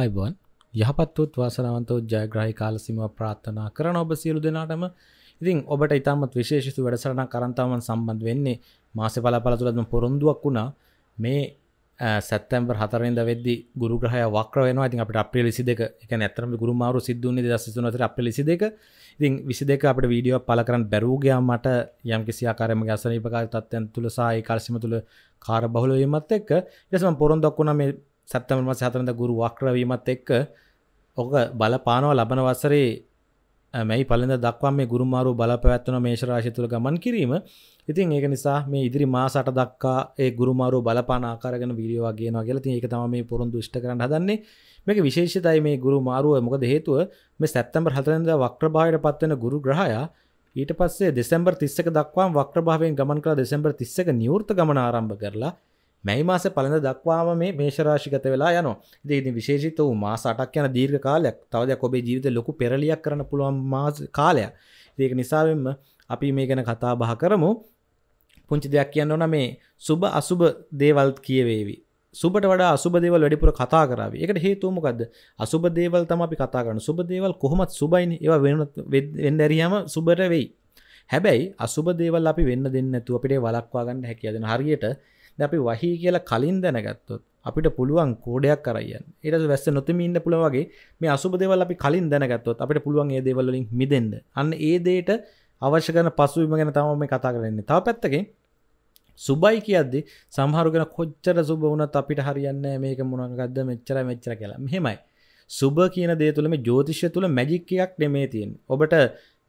අයිබන් යහපත්තුත් වාසනාවන්තෝ ජයග්‍රහහි කාලසිම ප්‍රාත්ථනා කරන ඔබ සියලු දෙනාටම ඉතින් ඔබට ඉතාමත් විශේෂතු වැඩසරන කරන්තාවන් සම්බන්ධ වෙන්නේ මාස පලාපල තුළත්ම පොරොන්දුවක් වුණා මේ සැත්තැම්බර් හතරෙන්ද වෙදදි ගුරුග්‍රහය වක්‍රවන ඉතින් අපට අපේ ලසි දෙක එක නැතරම ගුරුමාරු සිද්ධුන්නේ දස්සනට අප ලසි දෙක ඉතින් විසි දෙක අපට වීඩියෝ පල කරන්න බැරූගයා මට යම් කිසි ආකාරම ගැසනීපකාර තත්වයන් තුළ සායි කාර්සිම තුළ කාර බහුලවීමත් එක්ක එසම පොරොන්දක් වුණ මේ සැප්තමර්ම සතරඳ ගුරු වක්‍රවීමත් එක්ක ඕක බලපානව ලබන වසරේ මැයි පලඳ දක්වා මේ ගුරුමාරු බලපැත්වන මේශරාශය තුළ ගමන් කිරීම ඉතින් ඒක නිසා මේ ඉදිරි මාසට දක්කා ඒ ගුරුමාරු බලපාන ආකාරගෙන වීඩියෝ වගේ නොගල ති ඒක තම මේ පොරුන්දු ෂ්ට කරන්න හදන්නේ මේක විශේෂතයි මේ ගුරු මාරුව මොකද හේතුව මේ සැප්තැම්බර් හතරඳ වක්‍රභායට පත්වෙන ගුරු ග්‍රහයා ඊට පස්සේ දෙසැම්බර් තිස්සක දක්වාම් වක්‍රභාවයෙන් ගමන් කළ දෙසැම්බර් තිස්සක නිවෘත ගමන ආරම්භ කරලා මැයි මාස පලඳ දක්වාම මේ මේශරාශිගත වෙලා යන දෙදි විශේෂිත වූ මාස අටක් යන දීර්ඝ කාලයක් තවද කොබේ ජීවිත ලොකු පෙරලියක් කරන පුළුවන් මාස කාලයක් ඒක නිසාවෙන්ම අපි මේ ගැන කතා බහ කරමු පුංචි දෙයක් කියන්න ඕන මේ සුබ අසුබ දේවල් කියවේවි සුබට වඩා අසුබ දේවල් වැඩිපුර කතා කරාවේ. ඒකට හේතුව මොකද්ද? අසුබ දේවල් තමයි අපි කතා කරන්නේ. සුබ දේවල් කොහොමත් සුබයිනේ. ඒවා වෙන්න ඇරියාම සුබට වෙයි. හැබැයි අසුබ දේවල් අපි වෙන්න දෙන්නේ නැතුව අපිට වළක්වා ගන්න හැකියාව දෙන හරියට අපි වහි කියලා කලින් දැනගත්තොත් අපිට පුළුවන් කෝඩයක් කරයන් ඒට වැස්ස නොතම ඉන්න පුළුවන්ගේ මේ අසුපදේවල් අපි කලින් දැනගත්තොත් අපිට පුළුවන් ඒ දේවල්ලින් මිදෙන්ද අන්න ඒ දේට අවශ්‍ය කරන පසුවීම ගැන තම මේ කතා කරන්නේ තව පැත්තකින් සුබයි කියද්දි සමහරුගෙන කොච්චර සුබ වුණත් අපිට හරියන්න මේක මුණගද මෙච්චර මෙච්චර කියලා මෙහෙමයි සුබ කියන දේ තුළම ජෝතිෂය තුළ මැජික්කයක් නෙමේ තියෙන් ඔබට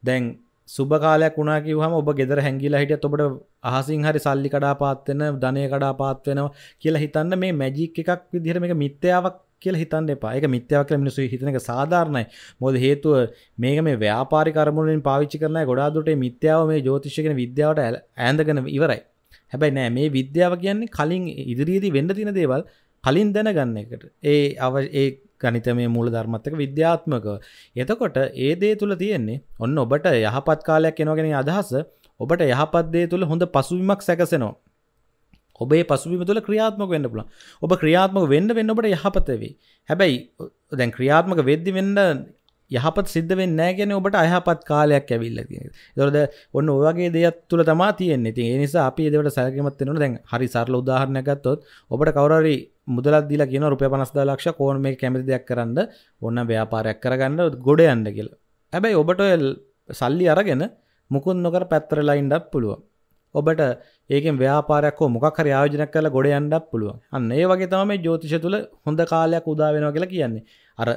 දැන් සුභකාලයක් වුණා කිව්වම ඔබ ගෙදර හැංගිලා හිටියත් ඔබට අහසින් හරි සල්ලි කඩාපාත් වෙන ධනය කඩාපාත් වෙනවා කියලා හිතන්න මේ මැජික් එකක් විදිහට මේක මිත්‍යාවක් කියලා හිතන්න එපා. ඒක මිත්‍යාවක් කියලා මිනිස්සු හිතන එක සාධාරණයි. මොකද හේතුව මේක මේ ව්‍යාපාරික අරමුණු වලින් පාවිච්චි කරන අය ගොඩාක් දුරට මේ මිත්‍යාව මේ ජ්‍යොතිෂය කියන විද්‍යාවට ඈඳගෙන ඉවරයි. හැබැයි නෑ මේ විද්‍යාව කියන්නේ කලින් ඉදිරියේදී වෙන්න තියෙන දේවල් කලින් දැනගන්න එකට. ඒ ඒ ගනිත මේ මූල ධර්මත්තක විද්‍යාත්මක එතකොට ඒ දේ තුළ තියෙන්නේ ඔන්න ඔබට යහපත් කාලයක් එනවගෙන අදහස ඔබට යහපත්දේ තුළ හොඳ පසුවිමක් සැකසෙනවා ඔබේ පසුවිම තුළ ක්‍රියාත්මක වෙන්න පුළන් ඔබ ක්‍රියාත්මක වෙන්න වෙන්න ඔබට යහපතවෙයි හැබැයි දැන් ක්‍රියාත්මක වෙද්දි වෙන්න යහපත් සිද්ධ වෙන්නෑගෙන ඔබට අයහපත් කාලයක් ඇවිල්ල දොරද ඔන්න ඔවගේ දෙයක් තුළ තමා තියන්නේ ති නිසා අපි දෙවට සැගමත්වෙන දැන් හරි සරල උදාහරණයගත්තොත් ඔබට කවරරි මුදලත් දිලා කියන රුපය පනස්දා ලක්ෂ කෝන් මේ කැමති දෙයක් කරන්න ඔන්න ව්‍යාපාරයක් කරගන්න ගොඩ යන්න කියල හැබැයි ඔබට සල්ලි අරගෙන මුකුන් නොකර පැත්තරලයින්ඩක් පුළුවන් ඔබට ඒකෙන් ව්‍යාපාරයක් මොකක් හරි ආයෝජන කළ ගොඩ යන්නක් පුළුවන් අන්න ඒ වගේ තම මේ ජෝතිෂ තුළ හොඳ කාලයක් උදා වෙනවා කියලා කියන්නේ අර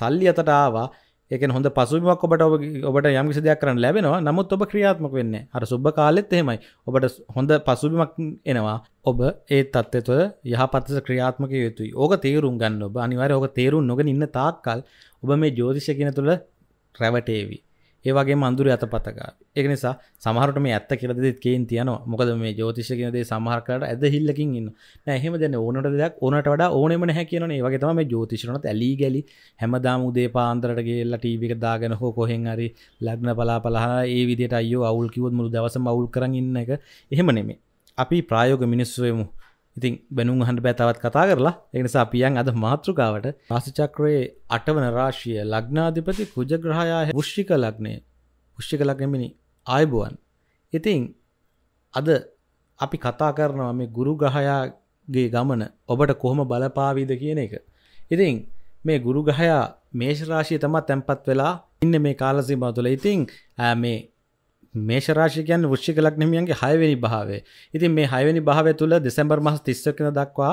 සල්ලි අතට ආවා එක හොඳ පසුවක් ඔබට ඔබට යම් සිදයක් කරන්න ලැබෙනවා නමුත් ඔබ ක්‍රියාත්මක වෙන්න අර සුබ කාලෙත් එහෙමයි ඔබට හොඳ පසුබිමක් එනවා ඔබ ඒ තත්ත්වතුව යහපත්ස ක්‍රියාත්මක යුතුයි ඕක තේරුම් ගන්න ඔබ අනිවාර ඕක තේරුම් නොග ඉන්න තාක්කල් ඔබ මේ ජෝතිෂ කියන තුළ රැවටේවී ඒවගේ මන්දුර ඇත පතකා එක නිසා සමහරට මේ ඇත්ත කරදෙත් කියෙන් තියන මොකද මේ ජෝතිෂකනදේ සමහරකට ඇද හිල්ලකින් ඉන්න නැහෙම දෙන්න ඕනට දෙයක් ඕනට වඩ ඕනම නැ කියන ඒවගේ තම මේ ජෝතිෂණත් ඇලි ගැලි හැමදාම උදේ පාන්දරට ගේල්ලා ටීවික දාගෙන හෝ කොහෙන් හරි ලග්න පලා පලහ ඒ විදිට අයෝ අවුල් කිවත් මුළු දවස මවුල් කරන්න ඉන්න එක එහෙම නෙමේ අපි ප්‍රායෝග මිනිස්සුවමු ඉතින් බැනුම් අහන්ට බෑතවත් කතා කරලා එනිසා පියන් අද මාතෘකාවට පාසිචක්‍රයේ අටවන රාශිය ලග්නාධිපති කුජග්‍රහයා ෘෂ්ික ලග්නය ෘෂ්ික ලගමිනි ආයබුවන් ඉතින් අද අපි කතා කරනවා මේ ගුරු ග්‍රහයාගේ ගමන ඔබට කොහොම බලපාවිද කියන එක ඉතින් මේ ගුරු ගහයා මේශරාශය තමත් තැන්පත් වෙලා ඉන්න මේ කාලසිම තුළ ඉතිං මේ මේශරාශිකයන් වෘෂ්ික ලක්නමියන්ගේ හයවෙනි භාවේ ඉතින් මේ හයවැනි භාවය තුළ දෙසැම්බර් මහස් තිස්සකන දක්වා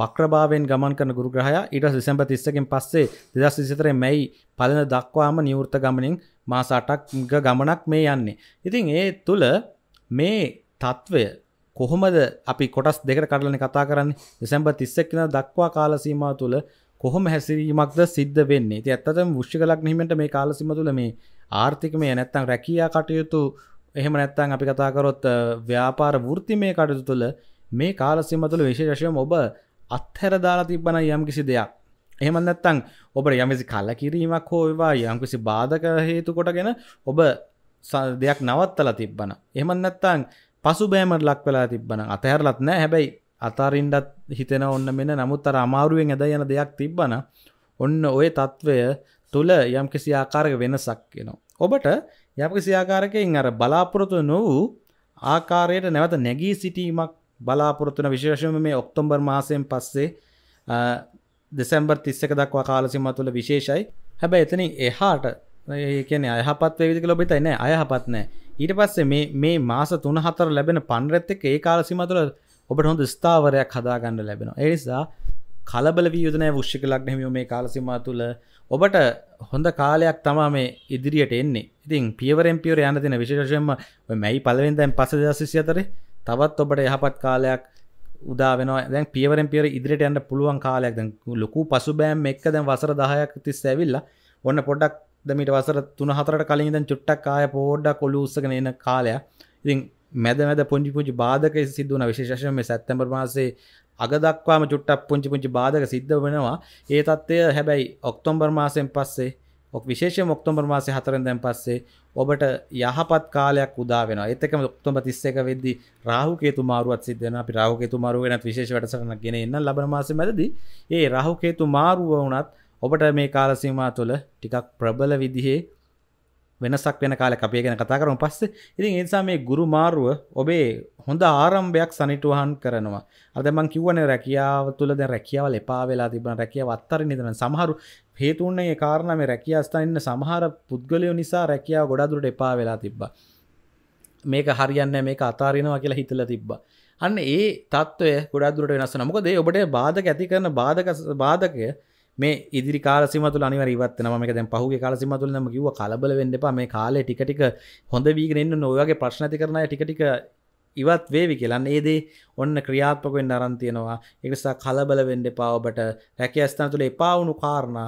වක්‍රභාවෙන් ගමන් කරන ගුරුග්‍රහය ඉට දෙසැම්ප තිස්සකින් පස්සේ දෙදස් විසිතරය මැයි පලන දක්වාම නිවෘත ගමනින් මාසාටක් ගමනක් මේ යන්නේ. ඉතින් ඒ තුළ මේ තත්ත්වය කොහොමද අපි කොටස් දෙකට කරලන කතා කරන්නේ දෙසැම්බ තිස්සක්න දක්වා කාලසීමා තුළ කොහොම හැසිරීමක්ද සිද්ධ වෙන්නේ ති ඇත්තතම විශ්ි කලක් නීමට මේ කාලසිම තුළ මේ ආර්ථිකමය නැත්තං රැකයා කටයුතු එහෙම නැත්තං අපි කතාකරොත් ව්‍යාපාර වෘති මේ කටයුතු තුළ මේ කාලසිම තුළ විශේෂයම ඔබ අත්හැර දාලා තිබන යම් කිසි දෙයක් එහෙම නැත්තං ඔබට යමසි කල්ල කිරීමක් හෝවා යම්කිසි බාධක හේතු කොටගෙන ඔබ දෙයක් නවත්තල තිබ්බන එහමන් නැත්තං පසු බෑමට ලක් වෙලා තිබන අතහැරලත් නෑ හැබැයි අතාරින්ඩත් හිතෙන ඔන්න මෙන්න නමුත්තර අමාරුවෙන් ඇද යන දෙයක් තිබ්බන ඔන්න ඔය තත්ත්වය තුළ යම් කිසි ආකාරක වෙනසක් වෙනවා. ඔබට යම් කිසි ආකාරකයෙන් අර බලාපොරොතු නොවූ ආකාරයට නැවත නැගී සිටීමක් බලාපොරොත්තුන විශේෂම මේ ඔක්තොම්බර් මාසයෙන් පස්සේ දෙසැම්බර් තිස්සක දක්වා කාලසිම තුළ විශේෂයි හැබැ එතන එහාට ඒකන අයහපත් විදික ලොබෙත නෑ අයහපත් නෑ ඊට පස්සේ මේ මාස තුන හතර ලැබෙන පන්රැත්තක ඒ කාලසිම තුළ ඔබට හොඳ ස්ථාවරයක් හදාගන්න ලැබෙනවා ඒනිසා කලබල වියදනය විශ්ික ලක්නහිමියෝ මේ කාලසිම තුළ ඔබට හොඳ කාලයක් තමා මේ ඉදිරියට එන්නේ ඉතින් පියවරෙන් පියවර යන්න තින විශේෂයෙන්ම මැයි පලවෙන්දැන් පස දසිසි අතර තවත් ඔබට යහපත් කාලයක් උදාවෙන දැ පියවරෙන් පියර ඉදිරිට යන්න පුළුවන් කාලයක් දැ ලොකු පසු බෑම් එක් දැන් වසර දාහයක් තිස් ඇවිල්ල ඔන්න පොඩක් දමිට වසර තුන හතරට කලින් දැන් චුට්ටක් කාය පෝඩ්ඩ කොළු උත්සගෙන එන කාලය ඉතින් මැද මැද පුංචි පුංචි බාධක සිද්ධ වන විශේෂම සැත්තැම්බර් මාසේ අගදක්වාම චුට්ටක් පුංචි පුංචි බාධක සිද්ධ වෙනවා ඒ තත්ත්වය හැබැයි ඔක්තොම්බර් මාසයෙන් පස්සේ ඔක් විශේෂ ඔක්තොම්බර් මාසේ හතරෙන් දැන් පස්සේ ඔබට යහපත් කාලයක් උදා වෙන එතක ඔක්තොම තිස්සක වෙදදි රාහුකේතු මාරුවත් සිදන අපි රාහුකේතු මාරුව වෙනත් විශේෂ වැටසරන ගෙන එන්න ලබන මාස මැදදි ඒ රාහුකේතු මාරුව වනත් ඔබට මේ කාලසීමා තුළ ටිකක් ප්‍රබල විදිහේ වෙනසක් වෙන කාලෙ අපේ ගැන කතා කරමු පස්සේ ඉතින් ඒ නිසා මේ ගුරු මාරුව ඔබේ හොඳ ආරම්භයක් සනිටුහන් කරනවා. අර දැන් මම කිව්වනේ රැකියාව තුල දැන් රැකියාවල එපා වෙලා තිබුණා රැකියාව අත්තරින්න දැන් සමහරු හේතුන් ඒ කාරණා මේ රැකියාස්ථාන ඉන්න සමහර පුද්ගලයෝ නිසා රැකියාව ගොඩක් දුරට එපා වෙලා තිබ්බා. මේක හරියන්නේ මේක අතාරිනවා කියලා හිතලා තිබ්බා. අන්න ඒ තත්ත්වය ගොඩක් දුරට වෙනස් වෙනවා. මොකද ඒ ඔබට බාධක ඇති කරන බාධක බාධකය මේ ඉදිරි කාලසිම තුළ අනිවර ඉවත්න මක දැන් පහුගේ කාලසිම තුළ නම කිව කලබල වෙන්න එපා මේ කාලේ ටිකටික හොඳ වීගෙනෙන්න නොවගේ ප්‍රශ්නති කරන ටිකටික ඉවත් වේවි කියලන්න ඒදේ ඔන්න ක්‍රියාත්මකෙන් අරන්තියනවා එකසා කලබල වෙන්ඩ පාවබට රැක අස්ථාන තුළ එපාවුණු කාරණ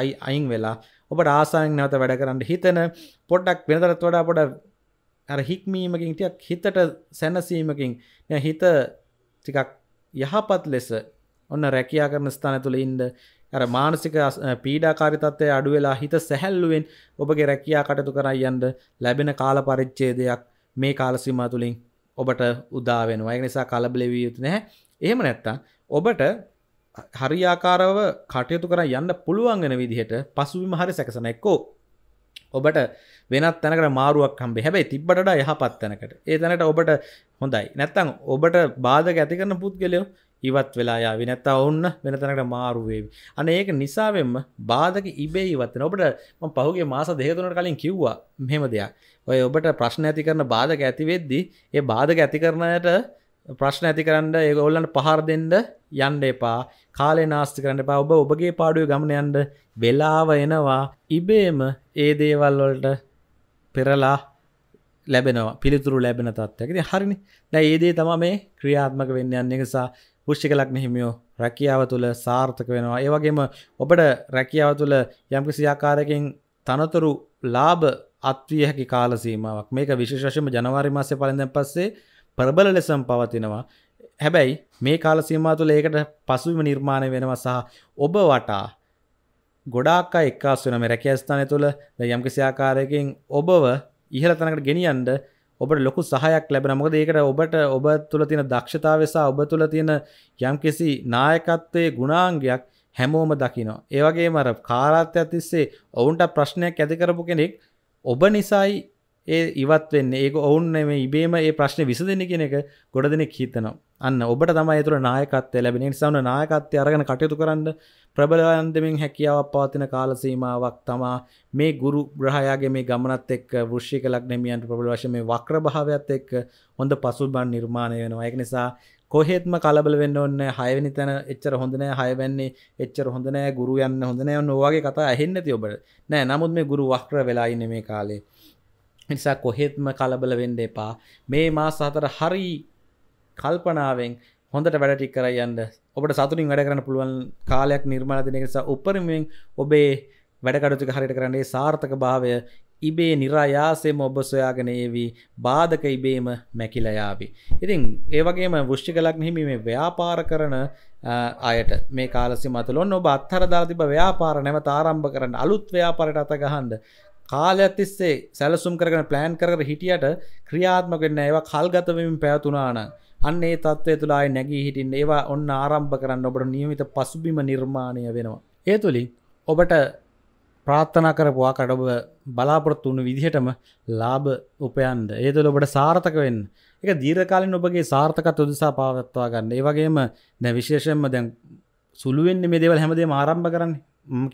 අයි අයින් වෙලා ඔබට ආසායෙන් නැවත වැඩ කරන්න හිතන පොඩ්ඩක් වෙනතරත් වඩා පොඩ අර හික්මීමකින් ටයක් හිතට සැනසීමකින් හිත ටිකක් යහපත් ලෙස ඔන්න රැකයා කරන ස්ථාන තුළ ඉන්ඩ ඇර මානසික පීඩාකාරි තත්වය අඩුවෙලා හිත සැහැල්ලුවෙන් ඔබගේ රැකයා කටතු කරයි යන්ඩ ලැබෙන කාල පරිච්චේදයක් මේ කාලසිම තුළින් ඔබට උදාවෙන අය නිසා කලබලෙවිය යුතු නැහැ එහෙම නැත්තා ඔබට හරියාකාරව කටයුතු කර යන්න පුළුවන්ගෙන විදිහට පසුවිම හරි සැකසන එක්කෝ ඔබට වෙනත් තැනකට මාරුවක් හම්බේ හැබැයි තිබ්බට යහපත් තැනකට ඒ තැනට ඔබට හොඳයි නැත්තම් ඔබට බාධක ඇති කරන පුද්ගලයෝ ඉවත් වෙලායා විනැත්තා ඔන්න වෙන තැනකට මාරුවේවි අන ඒක නිසාවෙන්ම බාධක ඉබේ ඉවත්තන ඔබට ම පහුගේ මාස දෙහතුනට කලින් කිව්වා මෙහෙම දෙයක් ඔය ඔබට ප්‍රශ්න ඇති කරන බාධක ඇතිවෙද්දි ඒ බාධක ඇති කරනයට ප්‍රශ්න ඇති කරන්න ඒ ඔල්ලන්ට පහර දෙන්න යන්ඩ එපා කාලේ නාස්ති කරන්න එපා ඔබ ඔබගේ පාඩුව ගමනයන්ට වෙලාව එනවා ඉබේම ඒ දේවල්වලට පෙරලා ලැබෙනවා පිළිතුරු ලැබෙන තත්වකද හරිනි දැ ඒදේ තම මේ ක්‍රියාත්මක වෙන්න යන්න එකසා පුෂ්ි කලක් නහිමියෝ රැකියාව තුළ සාර්ථක වෙනවා ඒවගේම ඔබට රැකියාව තුළ යම්කිසි ආකාරයකින් තනතුරු ලාභ අත්විය හැකි කාලසීමාවක් මේක විශේෂම ජනවාරි මාසය පලඳැන් පස්සේ ප්‍රබල ලෙසම් පවතිනවා හැබැයි මේ කාලසීමා තුළ ඒකට පසුවිම නිර්මාණය වෙනවා සහ ඔබ වටා ගොඩාක් එක්කාස් වෙන මේ රැකියස්ථානය තුළ යම්කිසි ආකාරයකින් ඔබව ඉහළ තැනකට ගෙනියන්ඩ ඔබට ලොකු සහයක් ලැබෙන මොකද ඒකට ඔබට ඔබ තුළ තියෙන දක්ෂතාවය සහ ඔබ තුළ තියෙන යම්කිසි නායකත්වයේ ගුණාංගයක් හැමෝම දකිනවා. ඒ වගේම අර කාලාත්‍ය තිස්සේ ඔවුන්ට ප්‍රශ්නයක් ඇති කරපු කෙනෙක් ඔබ නිසායි ඒ ඉවත් වෙන්නේ ඒක ඔවුන් මේ ඉබේම ඒ ප්‍රශ්නේ විසඳෙන්නේ කියන එක ගොඩ දෙනෙක් හිතනවා. අන්න ඔබට තමයි ඒතර නායකත්වය ලැබෙන නිසා නායකත්වය අරගෙන කටයුතු කරන්න ප්‍රබලවන්දමින් හැකියාවක් පවතින කාලසීමාවක් තමා මේ ගුරු ග්‍රහයාගේ මේ ගමනත් එක්ක වෘශ්චික ලග්නමියන්ට ප්‍රබල වශයෙන් මේ වක්‍ර භාවයත් එක්ක හොඳ පසුබන් නිර්මාණය වෙනවා ඒක නිසා කොහෙත්ම කලබල වෙන්න ඕනේ හයවෙනි තැන එච්චර හොඳ නෑ හයවැන්නේ එච්චර හොඳ නෑ ගුරු යන්න හොඳ නෑ ඔන්න ඔයගේ කතා ඇහෙන්නේ නැති ඔබට නෑ නමුත් මේ ගුරු වක්‍ර වෙලා ඉන්නේ මේ කාලේ නිසා කොහෙත්ම කලබල වෙන්න එපා මේ මාස හතර හරි කල්පනාවෙන් හොඳට වැඩටික් කරයන්න ඔබට සතුරින් වැඩ කරන්න පුළුවන් කාලයක් නිර්මාණතිනකස උපරමින් ඔබේ වැඩකඩුතු හරිට කරන්නේ සාර්ථක භාවය ඉබේ නිරායාසේම ඔබ සොයාගෙන ඒවී බාධක ඉබේම මැකිලයාවි. ඉතින් ඒවගේම වෘෂ්ි කලක් හිමි මේ ව්‍යාපාර කරන අයට මේ කාලසි මතුලොන් ඔබ අත්හර දාතිබ ව්‍යාපාර නැම තාරම්භ කරන්න අලුත් ව්‍යාපරට අතගහන්ඩ කාලයක් තිස්සේ සැලසුම් කරන ප්ලෑන් කර හිටියට ක්‍රියාත්මකෙන්න ඒවා කල්ගතවමින් පැවතුනාන අන්නේ තත්වය තුලායි නැගී හිටින් ඒවා ඔන්න ආරම්භ කරන්න ඔබට නියමිත පසුබිම නිර්මාණය වෙනවා. ඒ තුළින් ඔබට ප්‍රාත්ථනා කරපුවා කඩ ඔබ බලාපොරොත්තු වුණු විදිහටම ලාභ උපයන්ද ඒ තුළ ඔබට සාර්ථක වෙන්න එක දීර්කාලින් ඔබගේ සාර්ථකත් උදෙසා පාවත්වා ගන්න ඒ වගේම දැ විශේෂයෙන්ම දැන් සුළුවෙන්න්නේ මේ දෙවල් හැමදේ ආරම්භ කරන්න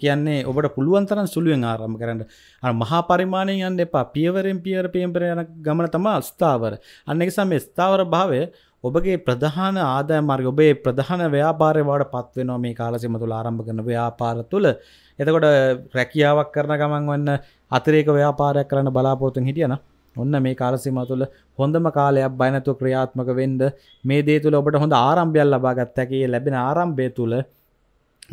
කියන්නේ ඔබට පුළුවන්තරන් සුළුවෙන් ආරම්භ කරන්න අ මහා පරිමාණය යන්න එපා පියවරෙන් පියවර පියම්පරයන ගමන තමා ස්ථාවර අන්න එකසම ස්ථාවර භාවය ඔබගේ ප්‍රධාන ආදාය මාර්ග ඔබේ ප්‍රධාන ව්‍යාපාරය වාට පත්වෙනවා මේ කාලසිම තුළ ආරම්භ කරන ව්‍යාපාර තුළ එතකොට රැකියාවක් කරන ගමන් වන්න අතිරේක ව්‍යාපාරයක් කරන්න බලාපොරොත්තුෙන් හිටියන ඔන්න මේ කාලසිම තුළ හොඳම කාලයක් බයනතු ක්‍රියාත්මක වෙන්ඩ මේ දේ තුළ ඔබට හොඳ ආරම්භයල් ලබාගත් හැකේ ලැබෙන ආරම්භය තුළ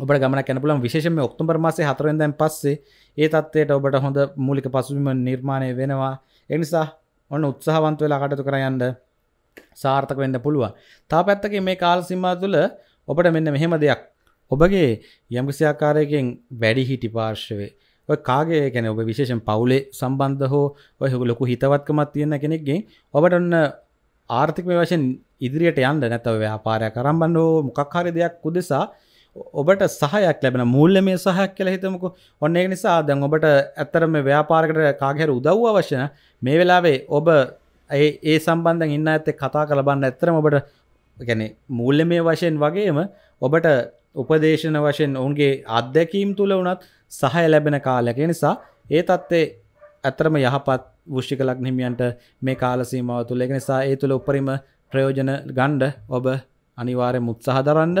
ඔබ ගමන කැනපුලම් විශේෂම ඔක්තුම්බර් මාසේ හතරෙන්දැන් පස්සේ ඒ තත්වයට ඔබට හොඳ මූලික පසුබිම නිර්මාණය වෙනවා එනිසා ඔන්න උත්සාහවන්තුවෙලා කටතු කරයන්ට සාර්ථක වෙන්න පුළුවන් තා පැත්තක මේ කාල සිම්මා තුළ ඔබට මෙන්න මෙහෙම දෙයක් ඔබගේ යම්කිසිආකාරයකෙන් වැඩි හිටි පාර්ශවේ ඔය කාගේ කැන ඔබ විශේෂෙන් පවුලේ සම්බන්ධ හෝ ඔය ලොකු හිතවත්කමත් තියෙන කෙනෙක්ගෙන් ඔබට ඔන්න ආර්ථික වශයෙන් ඉදිරියට යන්න නැතව ව්‍යාපාරයක් කරම්බන්න හෝ මොකක් හරි දෙයක් උදෙසා ඔබට සහයක් ලැබෙන මුල්ල මේ සහයක් කියලා හිතමකු ඔන්න ඒ නිසා දැන් ඔබට ඇත්තරම ව්‍යාපාරකට කාගහැර උදව් අවශ්‍යන මේ වෙලාවේ ඔබ ඒ සම්බන්ධ ඉන්න ඇත්තේ කතා කලබන්න ඇත්තරම ඔබට ගැන මූල්ල මේ වශයෙන් වගේම ඔබට උපදේශන වශයෙන් ඔවුන්ගේ අත්දැකීම් තුළ වනත් සහය ලැබෙන කාලක නිසා ඒ තත්ත්ේ ඇතරම යහපත් වෘෂ්ි කලක් හිමියන්ට මේ කාලසීමාව තුළ එක නිසා ඒ තුළ උපරිම ප්‍රයෝජන ගණ්ඩ ඔබ අනිවාරය මුත්සහ දරන්න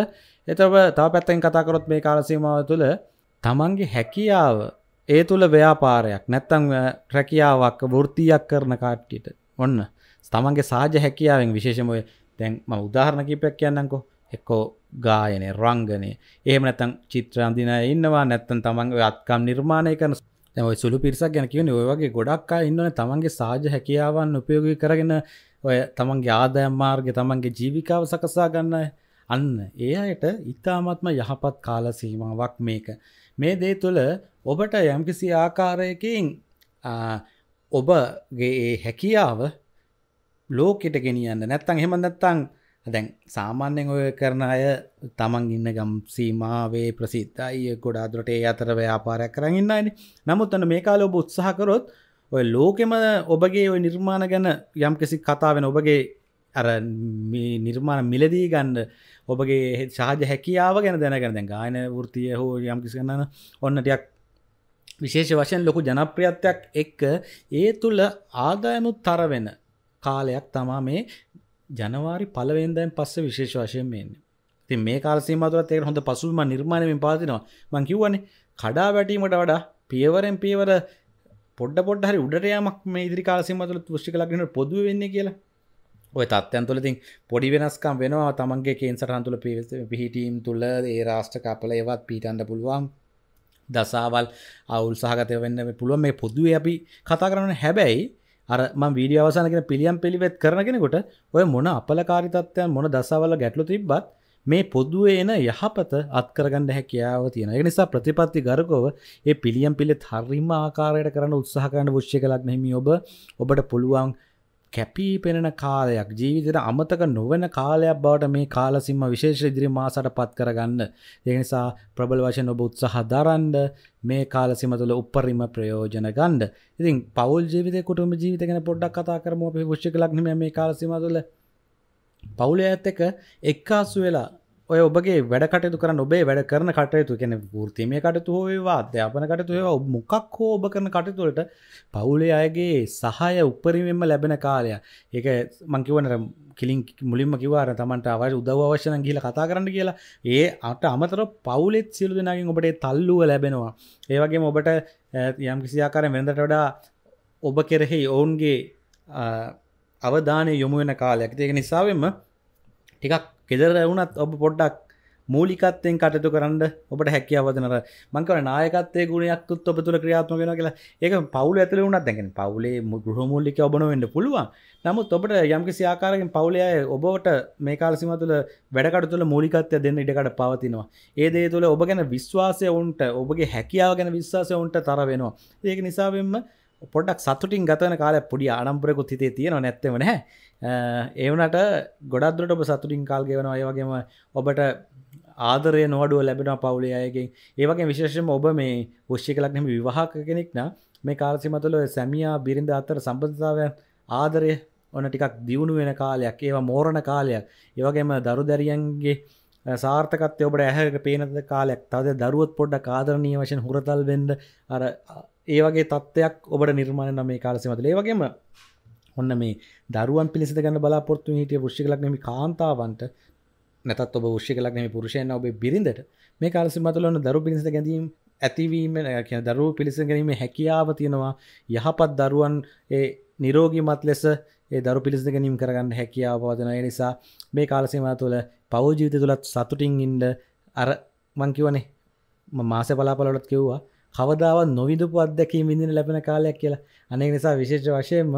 එතව තව පැත්තෙන් කතාකරොත් මේ කාලසීමාව තුළ තමන්ගේ හැකියාව ඒ තුළ ව්‍යාපාරයක් නැත්තං රැකියාවක් වෘතියක් කරන කාට්ටිට ඔන්න තමන්ගේ සාජ හැකියාවෙන් විශේෂමය දැන් ම උදාහරණ කිපයක් කියන්නකෝ එක්කෝ ගායනේ රංගනය ඒම නැතන් චිත්‍රන්දින ඉන්නවා නැත්තන් තමන්ගේ අත්කම් නිර්මාණය කරන ඔය සුළු පිරිසක් ගැන කියවන ඔයගේ ගොඩක් ඉන්නන තමන්ගේ සාජ හැකියාවන් උපයෝගී කරගෙන ඔය තමන්ගේ ආදායම් මාර්ග තමන්ගේ ජීවිකාව සකසා ගන්නය අන්න ඒ අයට ඉතාමත්ම යහපත් කාල සීමාවක් මේක මේ දේ තුළ ඔබට යම්කිසි ආකාරයකින් ඔබගේ ඒ හැකියාව ලෝකෙට ගෙනියන්න නැත්තං හෙම නැත්තං දැන් සාමාන්‍යෙන් ඔය කරන අය තමන් ඉන්න ගම් සීමාවේ ප්‍රසිද්ධයි ගොඩාදුරට ඒ අතර ව්‍යාපාරයක් කරන්න ඉන්නයි නමුත් අන මේ කාල ඔබ උත්සාහකරොත් ඔය ලෝකෙම ඔබගේ ඔය නිර්මාණ ගැන යම් කිසි කතාවෙන ඔබගේ අර නිර්මාණ මිලදී ගන්න ඔබගේ සාජ හැකියාව ගැන දැනගෙන දැන් ගායන වෘතිය හෝ යම් කිසි ගන්න ඔන්නටයක් විශේෂ වශයෙන් ලොකු ජනප්‍රියත්වයක් එක්ක ඒ තුළ ආදායමුත් තරවෙන කාලයක් තමා මේ ජනවාරි පලවෙන්දයෙන් පස්ස විශේෂ වශයෙන් මෙන්න ති මේ කාලසීමතුරත් ඒක හොඳ පසුම නිර්මාණයෙන් පාතිනවා මං කිව්වන්නේ කඩා වැටීමට වඩා පියවරෙන් පියවර පොඩ පොඩ හරි උඩරයමක් මේ ඉදිරි කාලසීමතුල තුෘෂ්ි කලක්ගෙන පොදුව වෙන්න කියලා ඔය තත්යන් තුළ තින් පොඩි වෙනස්කම් වෙනවා තමන්ගේ කේන්සටහන්තුල පිහිටීම් තුළ ඒ රාෂ්ට කපල ඒවත් පීටන්ඩ පුළුවන් දසාවල් අවුල් සහගතය වෙන්න පුළුව මේ පොදුවේ අපි කතා කරන හැබැයි අරම වීඩිය අවසානකෙන පිළියම් පිළිවෙත් කරනගෙනකොට ඔය මොන අපලකාරිතත්වයන් මොන දසාවල ගැටලු තිබ්බත් මේ පොදුව එන යහපත අත්කරගන්න හැකියාව තියෙන එක නිසා ප්‍රතිපත්ති ගරකෝව ඒ පිළියම් පිළි හරිම ආකාරයට කරන උත්සාහකරන්න විශ්්‍ය කලක් නෙමි ඔබ ඔබට පුළුවන් කැපී පෙනෙන කාලයක් ජීවිතයට අමතක නොවන කාලයක් බවට මේ කාලසිම්ම විශේෂ ඉදිරි මාසට පත් කරගන්න. ඒ නිසා ප්‍රබල වශයෙන් ඔබ උත්සාහ දරන්න මේ කාලසිම තුළ උපරිම ප්‍රයෝජන ගන්න. ඉතින් පවුල් ජීවිතේ කුටුම්බ ජීවිත ගැන පොඩ්ඩක් කතා කරමු අපි වෘශ්චික ලග්නෙ මේ කාලසිම තුළ පවුලේ ඇත්තක එක්කාසු වෙලා ඔය ඔබගේ වැඩ කටයුතු කරන්න ඔබේ වැඩ කරන කටයුතු කැන ෘතිමය කටතු හෝවා අධ්‍යාපන කටතු ඒවා මොකක් හෝ ඔබ කරන කටතුලට පවුලේ අයගේ සහය උපරිමෙන්ම ලැබෙන කාලය ඒක මංකිවනර කිලින් මුලින්ම කිවාර තමන්ට අවශ උදව අවශ්‍යන කියල කතා කරන්න කියලා ඒ අට අමතර පවුලෙත් සිලු දෙෙනගින් ඔබට තල්ලුව ලැබෙනවා ඒවගේ ඔබට යම් කිසියාකාර වෙනදට වඩා ඔබ කෙරෙහි ඔවුන්ගේ අවධානය යොමුුවෙන කාලයක් ඒක නිසාවෙන්ම ටිකක් කෙදර වුණත් ඔබ පොඩ්ඩක් මූලිකත්තයෙන් කටතු කරන්න ඔබට හැකියාවදනර මංකව නායකත්තේ ගුණයක්තුත් ඔබ තුළ ක්‍රියාත්ම වෙන කියලා ඒක පවුල ඇතුල වුණත් දැකෙන පවුලේ ගෘහමූල්ලික ඔබන වෙන්න පුළුවන් නමුත් ඔබට යම්කිසි ආකාරකින් පවුලය ඔබට මේ කාලසිම තුළ වැඩකට තුළ මූලිකත්ය දෙන්න ඉඩකට පවතිනවා ඒ දේ තුළ ඔබ ගැන විශ්වාසය උන්ට ඔබගේ හැකියාව ගැන විශ්වාසය උන්ට තර වෙනවා ඒක නිසාවෙන්ම පොඩක් සතුටින් ගතන කාල පොඩි ආනම්පරකුත් හිතේ තියෙන නැත්තවන ඒවනට ගොඩක්දුරට ඔබ සතුටින් කාල්ගෙවන අයවගේම ඔබට ආදරය නොඩුව ලැබෙන පවුලේ අයගෙන් ඒවගේ විශේෂම ඔබ මේ පුෂ්ි කලක්නම විවාහක කෙනෙක්න මේ කාර්සිමතුල සැමියා බිරිඳ අත්තර සම්බධාව ආදරය ඕන ටිකක් දියුණු වෙන කාලයක් ඒවා මෝරණ කාලයක් ඒවගේම දරු දැරියන්ගේ සාර්ථකත්ය ඔබට ඇහක පේනද කාලයක් තද දරුවත් පොඩ්ඩ කාදරණී වශයෙන් හුරතල් වෙන්ඩ අර ඒ වගේ තත්ත්වයක් ඔබට නිර්මාණ නම මේ කාලසිමතුල ඒ වගේම ඔන්න මේ දරුවන් පිලිස ගන්න බලාපොත්තු හිටිය පුෘෂි කලක් නම කාන්තාවන්ට නැතත් ඔබ ෂි කලක් නම පුරුෂයන ඔබේ බිරිඳට මේ කාලසිමතුලන්න දරු පිලිස ගැඳීම ඇතිවීම කිය දරුව පිලිස ගැනීම හැකියාව තියෙනවා යහපත් දරුවන් ඒ නිරෝගිමත් ලෙස ඒ දරු පිලිස ගැනීම් කරගන්න හැකියාවවාදන ඒ නිසා මේ කාලසිමා තුළ පවජීවිත තුළත් සතුටින් ඉන්ඩ අර මංකිවනේ මාස බලාපලොලත් කිව්වා කවදාව නොවිදපු අත්දැකීම ඉඳන ලැබෙන කාලයක් කියලා අනේ නිසා විශේෂ වශයෙන්ම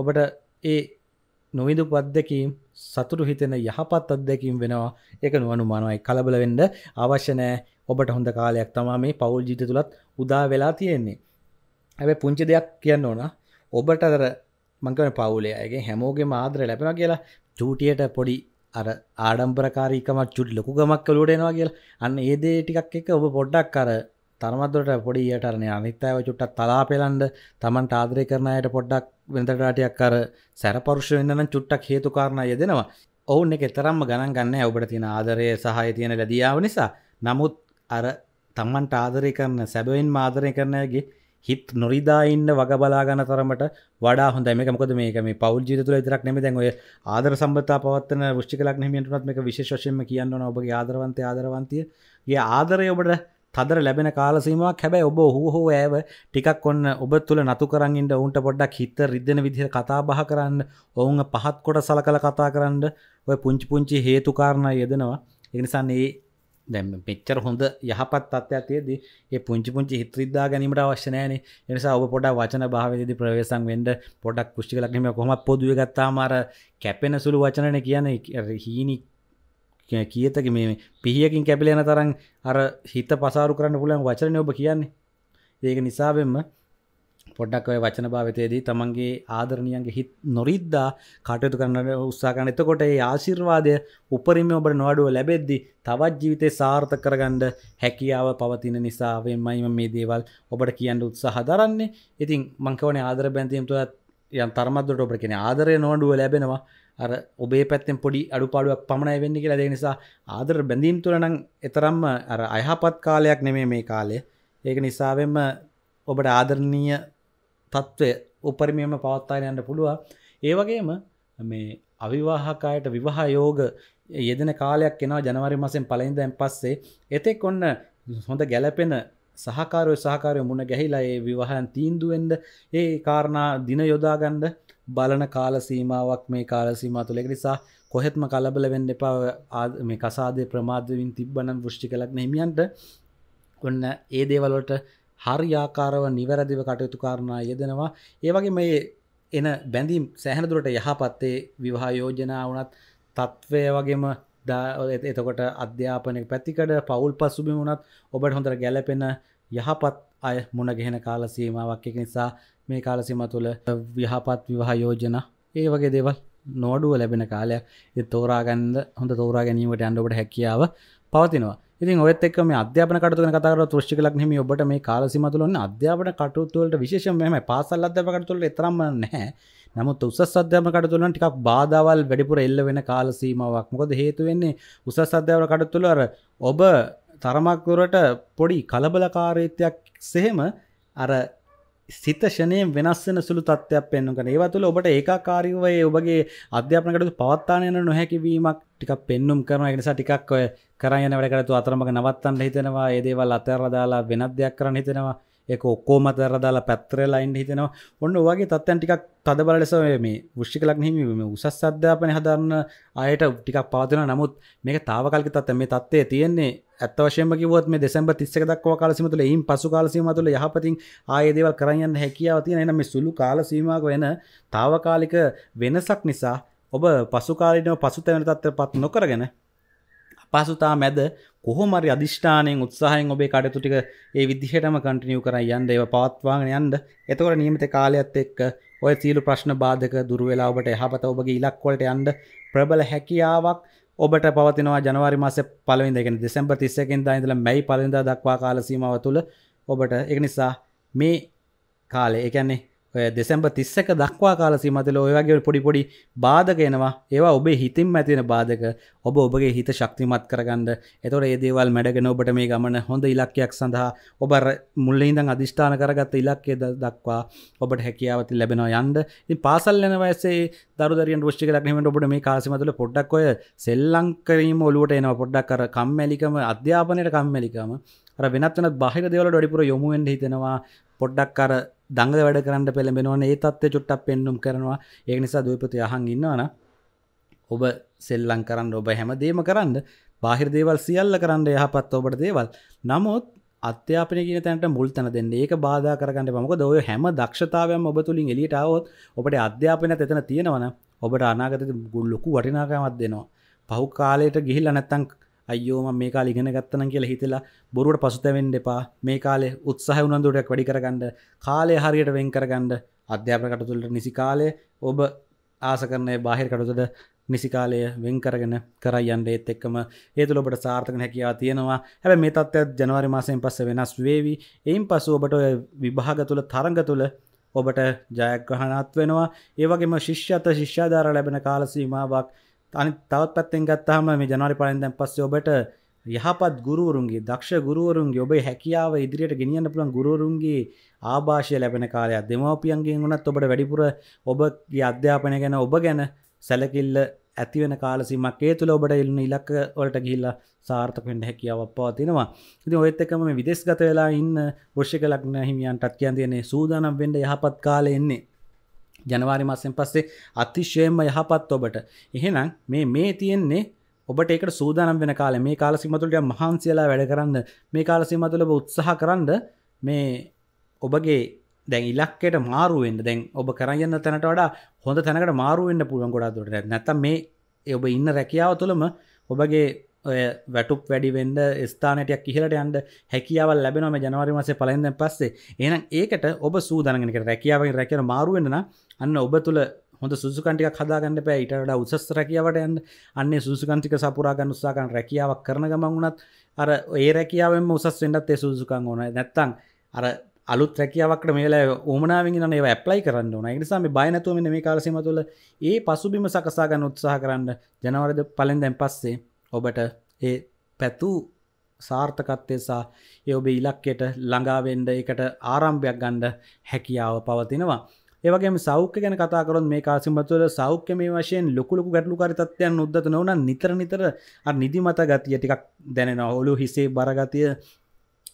ඔබට ඒ නොවිදු පද්දකීම් සතුරු හිතෙන යහපත් අත්දැකීම් වෙනවා එක නුවනුමානවයි කලබල වෙන්ඩ අවශ්‍යනෑ ඔබට හොඳ කාලයක් තමා මේ පවුල් ජීත තුළත් උදා වෙලා තියෙන්නේ ඇැ පුංචි දෙයක් කියන්න ඕන ඔබට අදර මංකන පවුලයගේ හැමෝගේ මාදර ලැබෙන කියලා චූටියට පොඩි අර ආඩම්පරකාරීකමක් චුට් ලොකු ගමක් කලුටෙනවා කියලා අන්න ඒදේ ටිකක් එක ඔබ පොඩ්ඩක් කර තරමත්දුරට පොඩි යට අරන අනිත්තාව චුට්ටක් තලා පෙළන්ඩ තමන් ආදරය කරනයට පොඩ්ඩක් වෙනතටටයක් අර සැරපරුෂ වෙන්නන චුට්ටක් හේතුකාරණය යෙදෙනවා ඔවුන් එක තරම්ම ගණන් ගන්න ඔබට තින ආදරය සහය තියෙන ලැදියාව නිසා නමුත් අර තමන්ට ආදරය කරන සැබවින් ආදරය කරනයගේ හිත් නොරිදා ඉන්න වග බලාගන්න තරමට වඩා හොඳ මේක මොකද මේක මේ පෞල් ජීවිත තුළ විතරක් නෙමෙයි දැන් ඔය ආදර සම්බන්ධතා පවත්වන වෘෂ්ටික ලග්න හිමියන්ටුනත් මේක විශේෂ වශයෙන්ම කියන්න ඕන ඔබගේ ආදරවන්තය ආදරවන්තිය ගේ ආදරය ඔබට තදර ලැබෙන කාලසීමක් හැබැයි ඔබ ඔහු හෝ ඇව ටිකක් ඔන්න ඔබ තුළ නතු කරන්නට ඔවුන්ට පොඩ්ඩක් හිත රිදෙන විදිහට කතා බහ කරන්න ඔවුන් පහත් කොට සලකල කතා කරන්න ඔය පුංචි පුංචි හේතුකාරණ යෙදෙනවා එනිසාන් ඒ දැම් පෙච්චර හොඳ යහපත් අත්‍යතියේදී ඒ පුංචි පුංචි හිත්‍රරිදදා ගැනීමට අවශ්‍යනයන නිසා ඔබ පොඩ වචන භාවදි ප්‍රවේසන් වෙන්ඩ පොඩක් පුෂ්ි කලක්නීම කොම පොදුව ගත්තාමර කැපෙන සුළු වචනන කියන හීනික් කියතක මේ පිහියකින් කැපිලෙන තරන් අර හිත පසාරු කරන්න පුලන් වචන ඔබ කියන්නේ ඒක නිසාවෙන්ම පොඩ්ඩක්ඔය වචන භාවිතයේදී තමන්ගේ ආදරණියන්ගේ හිත් නොරිද්දා කටයුතු කරන්න උත්සාකන එතකොට ඒ ආශිර්වාදය උපරිම ඔබට නොඩුව ලැබෙද්දි තවත් ජීවිතය සාර්ථ කරගණ්ඩ හැකියාව පවතින නිසාවෙන්මයිම මේ දේවල් ඔබට කියන්න උත්සාහ දරන්නේ ඉතින් මංකවන ආදර බැන්තිීමතුවත් යන් තර්මත්දට ඔබට කෙන ආදරය නොඩුව ලැබෙනවා අර ඔබේ පැත්තෙන් පොඩි අඩුපාඩුවක් පමණයි වෙන්න කියලා දේ නිසා ආදර බැඳීම් තුළ නම් එතරම්ම අර අයහපත් කාලයක් නෙමේ මේ කාලය ඒක නිසාවෙන්ම ඔබට ආදරණීය තත්ත්වය උපරිමයම පවත්තාගෙන යන්න පුළුවන් ඒ වගේම මේ අවිවාහකයට විවාහ යෝග යෙදෙන කාලයක් එනවා ජනවාරි මාසෙන් පළවෙනිදාන් පස්සේ එතෙක් ඔන්න හොඳ ගැළපෙන සහකාරය සහකාරය මුණ ගැහිලා ඒ විවාහයන් තීන්දුවෙන්ද ඒ කාරණා දින යොදාගන්න බලන කාල සීමාවක් මේ කාල සීමා තුළ නිසා කොහෙත්ම කලබල වෙන්න එපා මේ කසාදේ ප්‍රමාදවින් තිබ්බනම් වෘෂ්ටි කලක් නහිමියන්ට ඔන්න ඒ දේවලට හරියාකාරව නිවැරදිව කටයුතු කාරණා යෙදෙනවා ඒවගේ මේ එන බැඳීම් සැහනදුරට යහපත්තේ විවාහ යෝජනා වනත් තත්ත්වය වගේම එතකොට අධ්‍යාපනය පැතිකට පවුල් පසුබි වුණත් ඔබට හොඳර ගැලපෙන යහපත් අය මුණ ගෙහෙන කාල සීමාවක් එක නිසා මේ කාලසිම තුළ විහාපත් විවාහ යෝජන ඒ වගේ දේවල් නෝඩුව ලැබෙන කාලයක් තෝරාගන්ද හොඳ තෝරා ගැනීමට අන්ඩුවට හැකියාව පවතිනවා ඉතින් ඔත් එක් මේ අධ්‍යාපන කටතු කතර තුෘෂ්ි ලක් හිම ඔබට මේ කාලසිම තුළන්න අධ්‍යාපන කටුතුවලට විශේෂම මෙම පාසල් අධ්‍යපකටතුල එතරම්ම නැහැ නමුත් උසස් අධ්‍යාපන කටතුළන් ටිකක් බාධාවල් වැඩිපුර එල්ල වෙන කාලසීමාවක් මොකද හේතුවෙන්නේ උසස් අධ්‍යාපන කටතුළ අර ඔබ තරමක්දුරට පොඩි කලබලකාරීත්වයක් සෙහෙම අර සිතෂනයෙන් වෙනස්සෙන සුළු තත්වයක් පෙන්නුකන ඒව තුළ ඔබට ඒකාකාරීවයේ ඔබගේ අධ්‍යාපනකට පවත්තානයන නොහැකිවීමක් ටික් පෙන්නුම් කරන එකනිසා ටිකක් ඔය කරයන වැඩකරතු අතරමක නවත්තන්න හිතෙනවා ඒදේවල් අතරදාලා වෙනත් දෙයක් කරන්න හිතෙනවා එක ඔක්කෝම අතරදාලා පැත්‍රලයින් හිතෙනවා ඔන්න වගේ තත්යන් ටිකක් තදබල ලෙස මේ ෘෂ්ි කලක් හිමීම උසස් අධ්‍යාපනය හදරන්න අයට ටිකක් පාතින නමුත් මේක තාවකල්ක තත්ත මේ තත්වේ තියෙන්නේ ඇත්තවශයම කිවත් මේ දෙසැම්බ තිස්සක දක්ව කාලසිම තුළ එයින් පසු කාලසීම තුළ යහපතින් ආයදේවල් කරයන්න හැකියාව තියෙන එන මේ සුළු කාලසීමාව වෙන තාවකාලික වෙනසක් නිසා ඔබ පසුකාලීනව පසුතැවෙන තත්ත්වයට පත් නොකරගෙන පසුතා මැද කොහොමරි අධිෂ්ඨානයෙන් උත්සාහයෙන් ඔබේ කටයුතු ටික ඒ විදිහටම කන්ටිනියු කරන් යන්න ඒව පවත්වාගෙන යන්න. එතකොට නියමිත කාලයත් එක්ක ඔය සීළු ප්‍රශ්න බාධක දුර වෙලා ඔබට යහපත ඔබගේ ඉලක්ක වලට යන්න ප්‍රබල හැකියාවක් ඔබට පවතිනවා ජනවාරි මාස පලවින් දෙගෙන දෙසැම්බර් තිස්සකින් දයිඳල මැයි පලින්ද දක්වා කාලසීමාව තුළ ඔබට එක නිසා මේ කාලේ එකන්නේ දෙසැම්බ තිස්සක දක්වා කාල සිමතල ඔයගේ පොඩිපොඩි බාධගෙනවා ඒවා ඔබේ හිතින් ඇතින බාධක ඔබ ඔබගේ හිත ශක්තිමත් කරගන්න එතොට ඒදේවල් මැඩගෙන ඔබට මේ ගමන හොඳ ඉලක්කයක් සඳහා ඔබ මුල්ලහිදං අධිෂ්ඨාන කරගත්ත ඉලක්කේ දක්වා ඔබට හැකියාවති ලැබෙනවා යන්ඩ ඉ පාසල් යන වසේ දරදරෙන් ෘෂ්ි ලක්නීමට ඔබට මේ කාසිමතුල පොඩ්ඩක් ඔය සෙල්ලංකරීම ඔලුවට එනවා පොඩ්ඩක් කර කම්මැලිකම අධ්‍යාපනයට කම්මැලිකම වෙනත් වෙනත් බාහිර දේවල් ඩිපුර යොමුුවෙන් හිතෙනවා පොඩ්ඩක් අර දඟ වැඩ කරන්න පෙළඹෙනවන ඒ තත්ව චුට්ටක් පෙන්නුම් කරනවා ඒ නිසා දූපති යහන් ඉන්නවන ඔබ සෙල්ලං කරන්න ඔබ හැම දේම කරන්න බාහිර දේවල් සියල්ල කරන්න යහපත් ඔබට දේවල් නමුත් අධ්‍යාපන කියන තැනට මුල් තැන දෙන්න ඒක බාධා කරගන්න මොකද ඔය හැම දක්ෂතාවයම ඔබ තුලින් එළියට આવොත් ඔබට අධ්‍යාපනයත් එතන තියෙනවනම් ඔබට අනාගතයේ ලොකු වටිනාකමක් දෙනවා පහු කාලයට ගිහිල්ලා නැත්තම් අයෝම මේ කාල ඉගෙන ගත්තන කියලා හිතලා බොරුවට පසුතැවෙන්ඩ එපා මේ කාලේ උත්සාහ උනන්දුවටක් වැඩි කරගන්න කාලය හරියට වෙන් කරගන්න අධ්‍යාපන කටතුළට නිසි කාලය ඔබ ආස කරනය බාහිර කටතුට නිසි කාලය වෙන් කරගෙන කරයන්න ඒත් එක්කම ඒතුළ ඔබට සාර්ථක හැකියා තියෙනවා හැබ මේ තත්ත්යත් ජනවාරි මාසයෙන් පස්ස වෙනස් වේවි එයින් පසු ඔබට විභාග තුළ තරග තුළ ඔබට ජයග්‍රහණත් වෙනවා ඒවගේම ශිෂ්‍යත ශිෂ්‍යාධාර ලැබෙන කාලසීමාවක් අනි තවත් පැත්තෙන් ගත්තහම මේ ජනවාරි පලෙන් දැන් පස්සේ ඔබට යහපත් ගුරුවරුන්ගේ දක්ෂ ගුරුවරුන්ගේ ඔබේ හැකියාව ඉදිරියට ගෙනියන්න පුළුවන් ගුරුවරුන්ගේ ආභාෂය ලැබෙන කාලයක් දෙමව්පියන්ගෙන් වුණත් ඔබට වැඩිපුර ඔබගේ අධ්‍යාපනය ගැන ඔබ ගැන සැලකිල්ල ඇතිවෙන කාලසිමක් ඒ තුළ ඔබට එල්න ඉලක්ක වලට ගිහිල්ලා සාර්ථක වෙන්න හැකියාවක් පවතිනවා. ඉතින් ඔයත් එක්කම මේ විදේශගත වෙලා ඉන්න වෘෂික ලග්න හිමියන්ටත් කියන් දෙන්නේ සූදානම් වෙන්න යහපත් කාලේ එන්නේ. ජනවාරි මස්සෙන් පස්සේ අතිශයම යහපත් ඔබට එහෙනම් මේ මේ තියෙන්නේ ඔබට ඒක සූදානම් වෙන කාලේ මේ කාල සීමතුලට මහන්සියලා වැඩ කරන්න මේ කාල සීමතුල ඔබ උත්සාහ කරන්න මේ ඔබගේ දැන් ඉලක්කයට මාරු වෙන්න දැන් ඔබ කරන් යන තැනට වඩා හොඳ තැනකට මාරු වෙන්න පුළුවන් ගොඩක් දුරට නැත්නම් මේ ඔබ ඉන්න රැකියාව තුළම ඔබගේ ඔය වැටුප් වැඩිවෙන්ඩ ස්ථානටයක් කියලට යන්ට හැකියාවල් ලැබෙනම ජනවරි මසේ පලෙන්ද පස්සේ එනම් ඒකට ඔබ සූදනගෙනක රැකියාවෙන් රැකෙන මාරුවෙන්න්න අන්න ඔබ තුළ හොඳ සුසුකන්ටික හදාගන්න පෑ ඉටට උසස් රැකියාවට යන්න අන්නේ සුසුකන්තික සපුරාගන්න උත්සාකන් රැකියාවක් කරන ගමන්ුණත් අර ඒ රැකියාවෙන් උසස් වෙන්ඩත් ඒ සුසුකන් ඕන නැත්තං අර අලුත් රැකියාවක්ට මේලා ඕමනාවෙන් න ඒව ඇප්ලයි කරන්න ඕන නිසාම බයනැතුවම මේ කාලසිම තුළ ඒ පසුබිම සකසාගන්න උත්සාහ කරන්න ජනවරද පලෙන්දැන් පස්සේ ඔබට ඒ පැතු සාර්ථකත්වයසා ඒ ඔබ ඉලක්කෙට ළඟාවෙන්ඩ එකට ආරම්භයක් ගණ්ඩ හැකියාව පවතිනවා. ඒවගේ සෞඛ්‍ය ගැන කතාකරො මේ කාසිම්බත්වල සෞඛ්‍ය මේ වශයෙන් ලොකුලොකු ගැටලු කරිතත්වයන් උද්දත නොවන නිතර නිතර නිදිමත ගතිය ටිකක් දැනෙන ඔලු හිසේ බරගතිය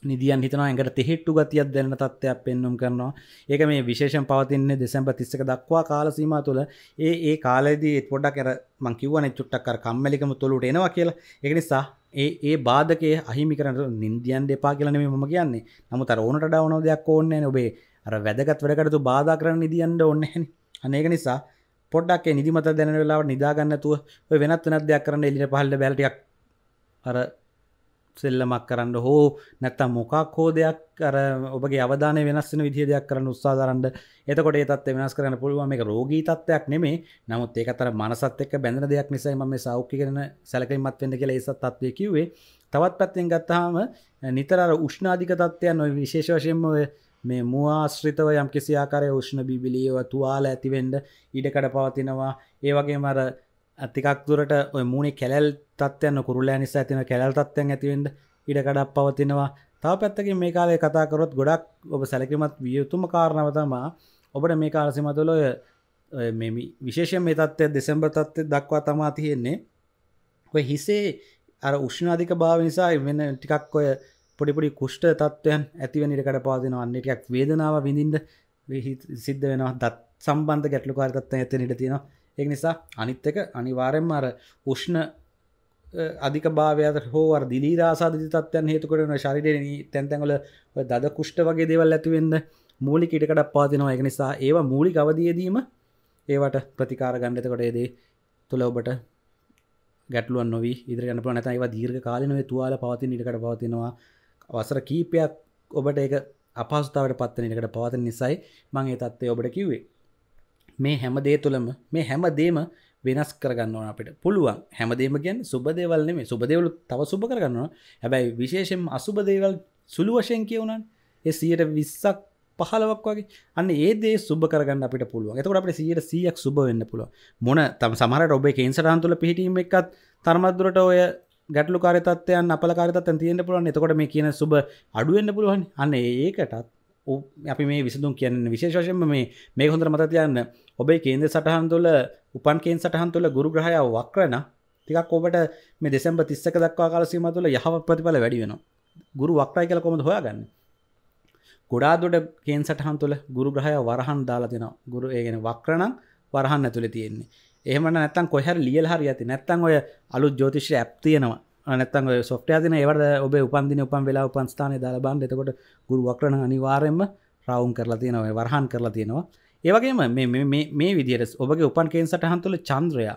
නිදියන් හිතන ඇඟට තෙහෙට්ටු ගතියක් දැන තත්ත්වයක් පෙන්නුම් කරනවා ඒක මේ විශේෂෙන් පවතින්නේ දෙසැම්බ තිස්සක දක්වා කාලසීම තුළ ඒ ඒ කාලදී පොඩක් කර මංකිවන චුට්ටක්කර කම්මලිකම තුළට එනවා කියලා එක නිසා ඒ ඒ බාධකය අහිමි කරට නින්දියන් දෙපා කියලනේ මම කියන්නේ නමුත් අර ඕනට ඩවන දෙයක් ඕන්න ඔබේ අර වැදගත් වැඩකටතු බාධ කරන්න නිදියන්ට ඔන්නහැනි අනේක නිසා පොඩ්ඩක් නිදිමත දැන වෙලාව නිදාගන්නතුව වෙනත් වෙනත් දෙයක් කරන්න එලිට පහල්ල බැලටක් අර සෙල්ලමක් කරන්න හෝ නැත්තම් මොකක් හෝ දෙයක් අර ඔබගේ අවධානය වෙනස්සන විදිහයක් කරන්න උත්සාධරන්ට එතකොට ඒතත් වෙනස් කරන්න පුළුවන් මේ රෝගී තත්වයක් නෙමේ නමුත් ඒක අතර මනසත් එක්ක බැඳන දෙයක් නිසා ම මේ සෞඛ්‍ය කරන සැලකීමත් වෙන්න කියලා ඒසත් තත්වය කිව්වේ තවත් පැත්තෙන් ගත්තාම නිතර උෂ්ණාධික තත්වයන් ඔය විශේෂ වශයෙන්ම මේ මවාශ්‍රිතව යම් කිසි ආකාරය උෂ්ණ බිබිලියව තුවාල ඇතිවෙන්ඩ ඉඩකඩ පවතිනවා ඒවගේ මර ඇතිකක් තුරට මූුණේ කැල් තත්යන කුරල නිසා ඇතින කැල් තත්වයන් ඇතිවෙන්ට ඉඩකඩක් පවතිනවා තව පැත්තකින් මේ කාලය කතාකරොත් ගොඩක් ඔබ සැලකිමත් විය යුතුම කාරණවතමා ඔබට මේ කාලසිමතුල විශේෂ මේ තත්වය දෙසම්බ තත්වය දක්වා තමා තියෙන්නේ ඔය හිසේ අර උෂ්ණාධික භාව නිසා වෙන ටිකක් ඔය පොඩිපොඩි කුෂ්ට තත්වයන් ඇතිවෙන නිරකට පාදිනවන්න ටිකක් වේදනාව විඳින්ද සිද්ධ වෙනවා දත් සම්බන්ධ ගැටලුකාරතත්ව ඇත නිට තියෙනවා එක නිසා අනිත්තක අනිවාරෙන්ම අර උෂ්ණ අධික භාවයට හෝවර් දිලී රාසාධි තත්වයන් හේතු කරන ශරිරය තැන්තැන්වල දද කුෂ්ට වගේ දෙවල් ඇතිවෙන්න මූලි ඉටකට පාතිනවා එක නිසා ඒවා මූලි ගවදියදීම ඒවට ප්‍රතිකාර ගණ්ඩතකොට ඒදේ තුළ ඔබට ගැටලුවන් නොවී ඉදිරිගන්න පන ඇතයිව දීර්ග කාලනවේ තුවාල පවතින ඉටකට පවතිනවා අවසර කීපයක් ඔබට ඒක අපහස්ථාවට පත්වන ඉටකට පවතින නිසයි මං ඒ තත්වය ඔබට කිවේ මේ හැම දේ තුළම මේ හැම දේම වෙනස් කරගන්න ඕන අපට පුළුවන් හැමදේම ගැන් සුබදේවල්න මේ සුබදේවලු තව සුබ කරගන්නවා හැබැයි විශේෂෙන් අසුබදේවල් සුළු වශයෙන් කියවුණන් ඒ සියයට විස්සක් පහලවක් වගේ අන්න ඒදේ සුබ කරගන්න අපට පුළුව එතකට අපට සියට සියක් සුබ වෙන්න පුළුව මොන තම සමහට ඔබේ කේන්සරාන්තුල පිහිටීම එකත් තර්මත්දුරට ඔය ගැටලු කාරිතත්වයන් අපල කාරිතත්තන් තියෙන්න්න පුළුවන් එතකොට මේ කියන සුබ අඩුවෙන්න්න පුළුවන් අන්න ඒකටත් අපි මේ විසඳුම් කියන්න විශේෂයෙන් මේ මේ හොඳර මතතියන්න ඔබයි කේන්ද සටහන් තුළ උපන් කේන් සටහන් තුළ ගුරු ග්‍රහය වක්රන තිකක් ඔබට මේ දෙසම්බ තිස්සක දක්වා කාලසීම තුළ යහව ප්‍රතිඵල වැඩි වෙන ගුරු වක්රයි කල කොමද හොයාගන්න ගොඩාදුට කේන් සටහන් තුළ ගුරු ග්‍රහය වරහන් දාලා දෙෙන ගුරු ඒගෙන වක්‍රණං වරහන් ඇතුළ තියෙන්නේ එහම නැත්තන් කොහර ලියල් හරි ඇති නැත්තන් ඔය අලු ජෝතිශ්‍ය ඇප් තියෙනවා නැත්තන් සොට්ට තින ඒවට ඔබ උපන්දින උපන් වෙලා උපන්ස්ථානය දාලබන් එතකොට ගුරු වක්රණ අනිවාරයෙන්ම රවුන් කරලා තියෙනව වරහන් කරලා තියෙනවා ඒවගේම මේ විදිරස් ඔබගේ උපන් කෙන් සටහන් තුළ චන්ද්‍රයා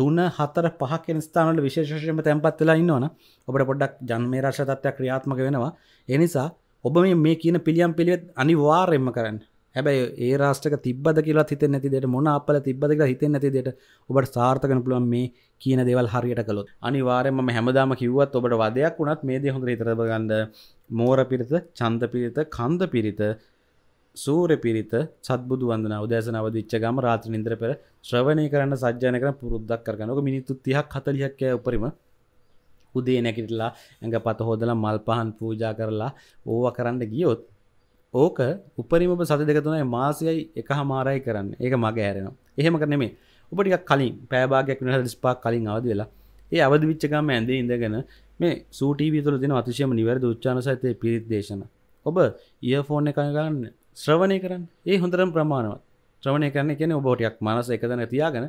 තුන හතර පහ කෙනස්ථානට විශේෂයම තැන්පත් වෙලා ඉන්නවන ඔබට පොඩ්ඩක් ජන්මේ රශතත්වයක් ක්‍රියාත්මක වෙනවා එනිසා ඔබ මේ කියන පිළියම් පිළිවෙත් අනිවාර්යෙන්ම කරන්න හැබැයි ඒ රාෂ්ටක තිබ්බද කියලා හිතෙන් නැතිදට මොන අපල තිබ්බද කියලා හිතෙන් නැතිදට ඔබට සාර්ථකන පුළුවන් මේ කියන දේවල් හරියට කළොත් අනිවාර්යෙන්ම මම හැමදාම කිව්වත් ඔබට වදයක් වුණත් මේ දේ හොඳට හිතට ගන්න මෝර පිරිත, ඡන්ද පිරිත, කන්ද පිරිත සූර පිරිත සත්බුදු වන්දන උදෑසන අවදිච්ච ගම රාත්‍රි නින්දර පෙර ශ්‍රවණය කරන්න සජ්ජාන කරන පුරුද්දක් කරගනක මිනිත්තු තිහක් හතලියක් උපරිම උදේ නැකිටලා ඇඟ පත හෝදලා මල් පහන් පූජා කරලා ඕව කරන්න ගියොත් ඕක උපරිම සති දෙකතුනයි මාසියයි එක හමාරයි කරන්න ඒක මගේ ඇරෙනවා එහෙම කරනෙමේ උපටික් කලින් පෑබාගයක් වෙන ස්පා කලින් අවදි වෙලා ඒ අවදි විච්චකම ඇඳ ඉඳගෙන මේ සූටීවි තුළ දෙන අතිශයම නිවැරදි උච්චාන සහිතය පිරිත් දේශන ඔබ ඉයෆෝන් එක ගන්න ශ්‍රවණය කරන්න ඒ හොඳරම් ප්‍රමාණවත් ශ්‍රවණය කරන කියන ඔබෝටයක් මනස එකතන තියාගෙන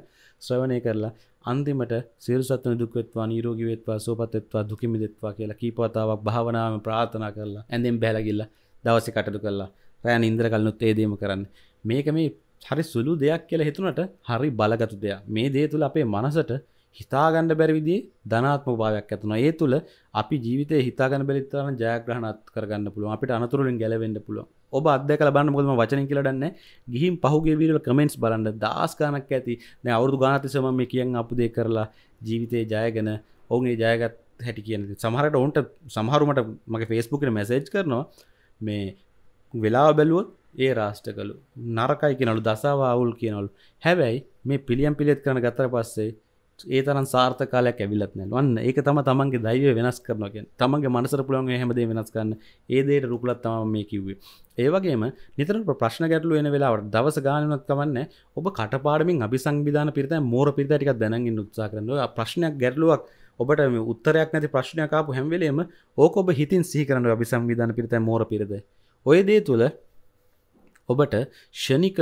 ශ්‍රවණය කරලා අන්තිමට සිරසත්න දුක්වෙත්වා නීරෝගිවෙත්වා සෝපතත්වා දුකිමිදෙත්වා කියලා කීපවතාවක් භාවනාව ප්‍රාථනා කරලා ඇඳෙන් බැලගිල්ල දවස කටු කරලා රෑන ඉන්ද්‍ර කල්නුත් ඒදීම කරන්න මේක මේ හරි සුළු දෙයක් කියලා හිතුනට හරි බලගතු දෙයක් මේ දේ තුළ අපේ මනසට හිතාගණ්ඩ බැරිවිදි ධනාත්ම භාවයක් ඇතුන ඒ තුළ අපි ජීවිතය හිතාගන්න බැරිත්තරන ජයග්‍රහණත් කරගන්න පුළුව අපිට අනතුරලින් ගැලවෙන්න පුළුවන් ඔබ අදක ලබන්න මුොදම වචන කියලටන්න ගිහිම් පහුගේ වීරල කමෙන්ට්ස් බලන්න දස්කානක් ඇති නෑ අවුදු ගානතිසම මේ කියන් අපදේ කරලා ජීවිතය ජයගෙන ඔවුන්ගේ ජයගත් හැටි කියන සමහරට ඔවන්ට සමහරුමට මගේ ෆෙස්බුකට මැසේජ් කරනවා මේ වෙලා බැලුවත් ඒ රාෂ්ට කළු නරකයි කියනලු දසාවවුල් කියනවලු හැබැයි මේ පිළියම් පිළිත් කරන ගතර පස්සේ ඒ තරන් සාර්ථකාලයක් ඇවිලත් නෑ වන්න ඒක තම තමන්ගේ දයිව වෙනස් කරනගෙන් තමන්ගේ මනසර පුළුවන් හැමදේ වෙනස් කරන්න ඒදේට රුපලත් තම මේ කිව්වේ ඒවගේම නිතර ප්‍රශ්න ගැටලු වෙන වෙලාවට දවස ගානනක් තමන්න ඔබ කටපාඩමින් අි සංවිධාන පිරිත මෝර පිරිතටික් දැනගින් උත්සා කරනවා ප්‍රශ්නයක් ගැටලුවක් ඔබට උත්තරයක් නැති ප්‍රශ්නයකාපු හැම්වලේම ඕක ඔබ හිතින් සීකරන්න අි සංවිධාන පිරිත මෝර පිරිද ඔය දේ තුළ ඔබට ෂනික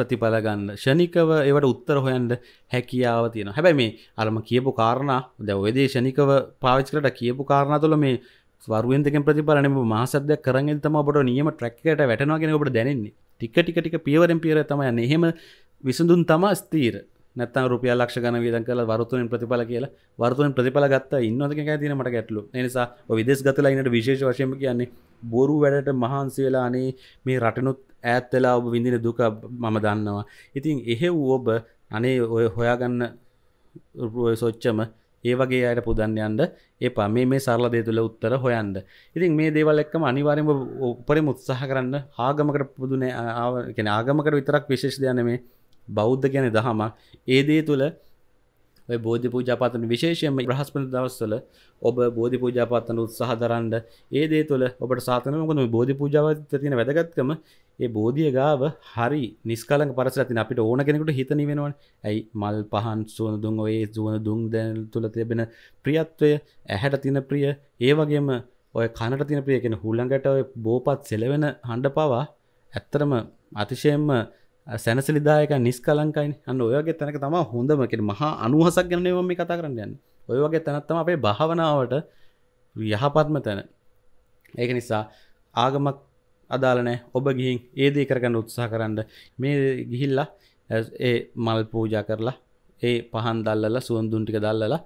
ප්‍රතිඵල ගන්න ෂණිකව ඒවට උත්තර හොයන්ට හැකියාව තියෙන හැබැයි මේ අරම කියපු කාරණ දැවේදේ ෂණිකව පාවිච්කට කියපු කාරණ තුළ මේ වරුවෙන්දක ප්‍රතිපලන මාසදයක් කරගෙන් තම ඔබට නියම ට්‍රක්කට වැටනවාගෙන ඔබට දැනෙන්නේ ටික ටික ටික පියවරෙන් පියර තමයි එහෙම විසඳුන් තම ස්තීර නැත්තන් රුපිය ලක්ෂ ගන විදන් කල වරතුනෙන් ප්‍රතිඵල කියලා වරතුෙන් ප්‍රතිඵල ගත්ත ඉන්නොදක තිනට ගැටලු නිසා විදෙස් ගතලයිනට විශේෂ වශයම කියන්නේ බොරු වැඩට මහන්සේලානේ මේ රටනුත් ඇත්වෙලා ඔබ විඳින දුක මම දන්නවා ඉතින් එහෙව් ඔබ අනේ ඔය හොයාගන්න සොච්චම ඒ වගේ අයට පුදන්නයන්ට ඒ පමේ මේ සරල දේ තුළ උත්තර හොයන්ද ඉතින් මේ දේවල් එක්කම අනිවාරෙන්ම උපරි මුත්සාහ කරන්න ආගමකට පුදුන ආගමකට විතරක් විශේෂ දයන මේ බෞද්ධ ගැන දහමක් ඒ දේ තුළ බෝධි පූජාපතන විශේෂයම ප්‍රහස්පන දවස්වල ඔබ බෝධි පූජාපත්තන උත්සාහ දරන්ඩ ඒ දේ තුළ ඔබට සාතනමකොම බෝධි පූජාවත තියෙන වැදගත්කම ඒ බෝධිය ගාව හරි නිස්කල පරස තින අපිට ඕන කෙනෙකුට හිතන වෙනවන් ඇයි මල් පහන් සුවන දුන් ඔයේ සුවන දුන් දැල් තුළ තිබෙන ප්‍රියත්වය ඇහැට තින ප්‍රිය ඒ වගේම ඔය කනට තින ප්‍රියකෙන හුල්ලඟට බෝපත් සෙලවෙන හඬ පවා ඇත්තරම අතිශයෙන්ම සැනසලිදායක නිස්කලංකයින් අන්න ඔයගේ තැනක තම හොඳමකට මහා අනුහසක් ගැනව මේ කතා කරන්න යන්න ඔය වගේ තැනත්තම අපේ භාවනාවට යහපත්ම තැන ඒක නිසා ආගමක් අදාලනෑ ඔබ ගිහින් ඒදේ කරගන්න උත්සාහ කරන්න මේ ගිහිල්ලා ඒ මල් පූජා කරලා ඒ පහන් දල්ලලා සුවන්දුන් ටික දල්ලලා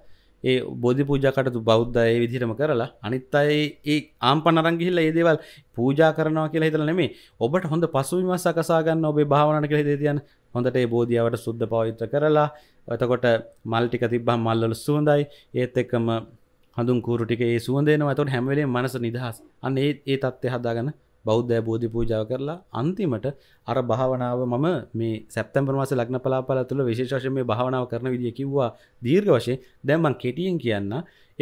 ඒ බෝධි පූජාකට බෞද්ධ ඒ විදිහටම කරලා අනිත් අයි ඒ ආම්පනරංගිහිල්ල ඒදේවල් පූජා කරනවා කියලා හිතල නෙමේ ඔබට හොඳ පසුවිම සකසාගන්න ඔබේ භාවනට කළ දේතියන් හොඳට ඒ බෝධියාවට සුද්ධ පවිත්‍ර කරලා එතකොට මල්ටික තිබ්බම් මල්ලලු සුවඳයි ඒත් එක්කම හඳුන් කූරුටික ඒ සුවන්දේනවා ඇතට හැමවලේ මනස නිදහස් අන්න ඒ තත්ත්ය හදාගන්න බෞද්ධ බෝධි පූජාව කරලා අන්තිමට අර භාවනාව මම මේ සැප්තැම්බර් මාසේ ලග්න පලාපල තුළ විශේෂ වශයෙන් මේ භාවනාව කරන විදිය කිව්වා දීර්ඝ වශයෙන් දැන් මම කෙටියෙන් කියන්න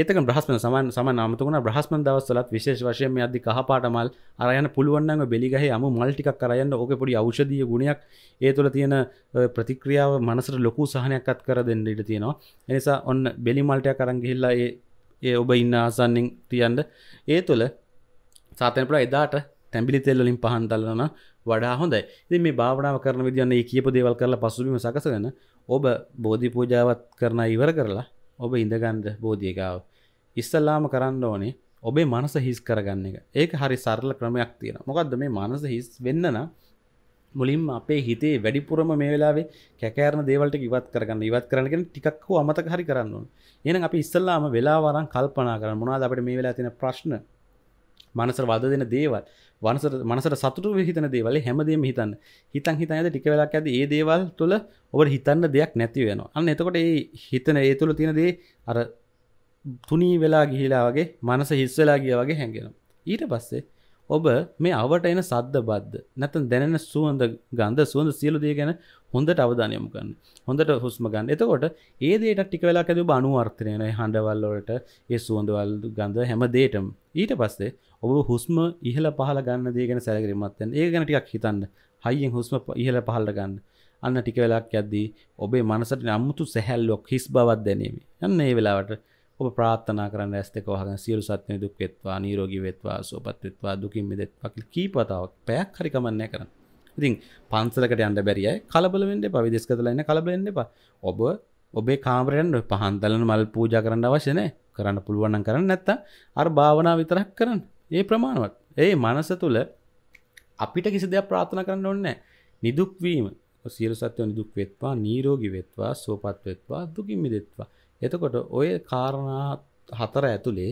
ඒතක බ්‍රහස්මන සමාන සමාන අමතකුණ බ්‍රහස්මන දවස්වලත් විශේෂ වශයෙන් මේ අද්දි කහපාට මල් අර යන පුළුවන් නම් බෙලි ගහේ අමු මල් ටිකක් අර යන්න ඕකේ පොඩි ඖෂධීය ගුණයක් ඒ තුළ තියෙන ප්‍රතික්‍රියාව මනසට ලොකු සහනයක්වත් කර දෙන්න ඉඩ තියෙනවා ඒ නිසා ඔන්න බෙලි මල් ටිකක් අරන් ගිහිල්ලා ඒ ඒ ඔබ ඉන්න ආසන්නෙන් තියන්න ඒ තුළ සාතනපුර එදාට තැපිලි තෙල්ලින් පහන් දල්ලන වඩා හොඳයි ඉති මේ භාවනාව කරන විදින්න ඒ කියප දේවල් කරලා පසුබිම සකසගන්න ඔබ බෝධි පූජාවත් කරන ඉවර කරලා ඔබ ඉඳගන්ද බෝධියකාව ඉස්සල්ලාම කරන්න ඕනේ ඔබේ මනස හිස් කරගන්න එක ඒක හරි සරල ක්‍රමයක් තියෙන මොකක්ද මේ මනස හිස් වෙන්නන මුලින් අපේ හිතේ වැඩිපුරම මේ වෙලාවේ කැකෑරන දේවල්ට ඉවත් කරගන්න ඉවත් කරන්නගෙන ටිකක් හෝ අමතක හරි කරන්න ඕන එහෙනම් අපි ඉස්සල්ලාම වෙලාවරන් කල්පනා කරන්න මොනවද අපිට මේ වෙලාව තියෙන ප්‍රශ්න මනසට වද දෙන දේවල් වනස මනසට සතුරු හිතන දේවල හැමදේම හිතන්න හිතන් හිතන් ඇද ටික වෙලාක් ඇද ඒ දේවල් තුළ ඔබට හිතන්න දෙයක් නැති වෙනවා අන්න එතකොට ඒ හිතන ඒ තුළ තියෙන දේ අර තුනී වෙලා ගිහිලා වගේ මනස හිස් වෙලා ගිය වගේ හැඟෙනවා ඊට පස්සේ ඔබ මේ අවට එන සද්ද බද්ද නැතන් දැනෙන සුවඳ ගන්ධ සුවඳ සියලු දේ ගැන හොඳට අවධානයමු ගන්න හොඳට හුස්ම ගන්න එතකොට ඒ දේට ටික වෙලා ඇතිව අනුවර්තනය වෙන හඬවල් වලට ඒ සුවඳවල් ගඳ හැම දේටම ඊට පස්සේ ඔබ හුස්ම ඉහළ පහළ ගන්න දේ ගැන සැලකිලිමත් වෙන්න ඒ ගැන ටිකක් හිතන්න හයියෙන් හුස්ම ඉහළ පහළ ගන්න අන්න ටික වෙලාවක් යද්දී ඔබේ මනසට නම්මුතු සැහැල්ලුවක් හිස් බවක් දැනීම. අන්න ඒ වෙලාවට ඔබ ප්‍රාත්ථනා කරන්න ඇස්තක වහග සියලු සත්‍යය දුක්කෙත්වා නීරෝගී වෙත්වා සෝපත්වෙත්වා දුකින් මෙදෙත්වකිල් කීපතාවක් පැයක් හරිකමන්නය කරන්න ඉතින් පන්සලකට අන්ඩ බැරිය කලබලවෙන්ට පවිදිස් කතලන්න කලබලෙන්න්න එපා ඔබ ඔබේ කාමරයන් පහන්දලන මල් පූජ කරන්න අවශ්‍යනය කරන්න පුළුවන්න කරන්න නැත්ත අර භාවනා විතරක් කරන්න ඒ ප්‍රමාණවත් ඒ මනස තුළ අපිට කිසි දෙයක් ප්‍රාථන කරන්න ඔන්න නිදුක්වීම සියලු සත්‍යව නිදුක් වෙත්වා නීරෝගි වෙත්වා සෝපත් වෙත්වා දුකින් මිදෙත්වා එතකොට ඔය කාරණා හතර ඇතුළේ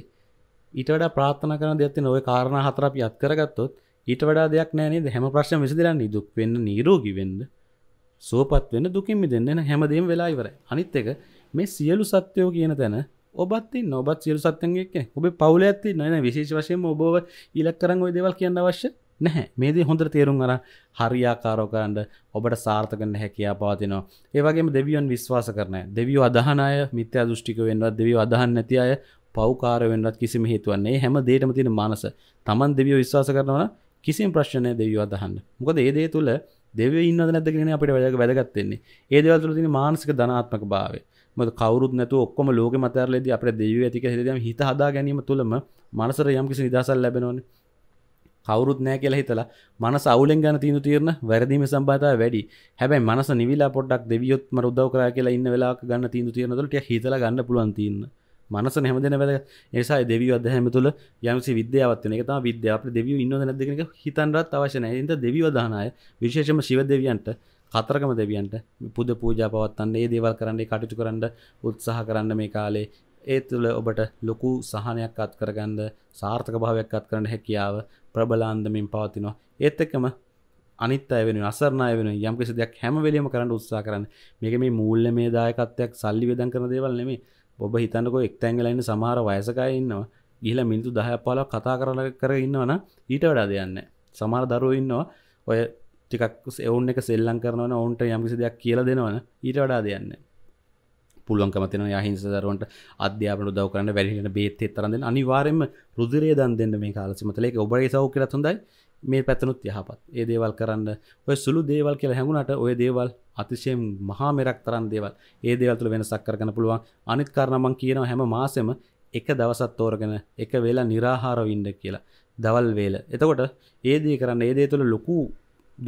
ඊට වඩා ප්‍රාථන කරන දෙයක්තින ඔය කාරණ හතර අපි අත් කරගත්තොත් ඊට වඩා දෙයක් නෑනේ හැම ප්‍රශ්න විසිදිරන්න දුක් වෙන්න නීරෝගි වෙන්න සෝපත් වෙන දුකින්මි දෙන්න හැමදීම වෙලා ඉවර අනිත් එක මේ සියලු සත්‍යයෝ කියන තැන ඔබත් නොබත් සියලු සත්‍යයගේ ඔබ පවුල ඇති නන විශේෂ වශයෙන් ඔබව ඉලක් කරන්න ඔය දෙවල් කියන්න අවශ්‍ය නැහැ මේදී හොඳට තේරුම් අර හරියාකාරෝකරන්ට ඔබට සාර්ථකන්න හැකයා පාතිනවා ඒවගේ දෙවියන් විශ්වාස කරන දෙවියෝ අදහනය මිත්‍යා දෘෂ්ටික වෙන්වත් දෙවියෝ අදහන්න නැති අය පෞකාර වෙන්වත් කිසිම හේතුවන්නේ හැම දේටම තියෙන මනස තමන් දෙවියෝ විශ්වාස කරනවන කිසිම ප්‍රශ්නය දෙවියෝ අදහන්න මොකද ඒ දේ තුළ දෙව ඉන්න නැතගෙන අපට වැදක වැදගත්තෙන්නේ ඒ දවතුල තින මානසික ධනාත්මක භාව මද කවරුත් නැතු ඔක්කොම ලෝක මතරලෙද අප දෙව ඇතික හෙදම් හිත හදා ගැනීම තුළම මනසර යම් කිසි නිදසල් ලැබෙනවන්නේ කවරුත් නෑ කියලා හිතලා මනස අවුලෙන් ගන්න තියෙන තීරණ වැරදීමේ සම්බන්ධතාවය වැඩි. හැබැයි මනස නිවිලා පොඩ්ඩක් දෙවියොත් මර උදව් කරා කියලා ඉන්න වෙලාවක ගන්න තියෙන තීරණ වල ටික හිතලා ගන්න පුළුවන් තීරණ. මනස හැමදේම වැදගත්. ඒ නිසා දෙවියෝ අධ්‍යයනය තුළ යම්සි විද්‍යාවක් වෙන එක තමයි විද්‍යාව. අපිට දෙවියෝ ඉන්නවද නැද්ද කියන එක හිතන්නවත් අවශ්‍ය නැහැ. ඒ නිසා දෙවියෝ දාන අය විශේෂයෙන්ම ශිව දෙවියන්ට කතරගම දෙවියන්ට පුද පූජා පවත්වන්න ඒ දේවල් කරන්න ඒ කටයුතු කරන්න උත්සාහ කරන්න මේ කාලේ ඒ තුළ ඔබට ලොකු සහනයක් අත් කරගන්න සාර්ථක භාවයක් අත් කරන්න හැකියාව ප්‍රබලාන්දමින් පවතිනවා ඒත් එක්කම අනිත් වෙන අසරණ වෙන යම් කිසි දෙයක් හැමවෙලීම කරන්න උත්සා කරන්න මේක මේ මූල්ල මේ දායකත්වයක් සල්ලි වෙදන් කරන දේවල් නෙමේ ඔබ හිතන්නකෝ එක්තැංගලන්න සමහර වයසකය ඉන්නවා ගිහිලා මිනිතු දහය පාලක් කතා කරන කර ඉන්නවන ඊට වඩා දෙයන්න සමහර දරුවෝ ඉන්නවා ඔය ටිකක් එවුන් එක සෙල්ලම් කරනවන ඔවුන්ට යම් කිසි දෙයක් කියලා දෙනවන ඊට වඩා දෙයන්නේ පුළුවන්කමතින යහිංසදරුවන්ට අධ්‍යාපන දව කරන්න වැඩිට බේත්තේ තරන්න අනිවාරෙන්ම රුදුරේ දන් දෙන්න මේ කාලසිමතලෙක ඔබගේ සෞ කරත් හොඳයි මේ පැතනුත් යහපත් ඒ දේවල් කරන්න ඔය සුළු දේවල් කියලා හැඟුණට ඔය දේවල් අතිශයෙන් මහා මෙරක් තරන් දේවල් ඒ දේවල්තුල වෙන සක්කරගන පුළුවන් අනිත් කරනමං කියනව හැම මාසෙම එක දවසත් තෝරගෙන එක වෙලා නිරාහාරව ඉන්ඩ කියලා දවල් වේල එතකොට ඒදී කරන්න ඒදේ තුළ ලොකු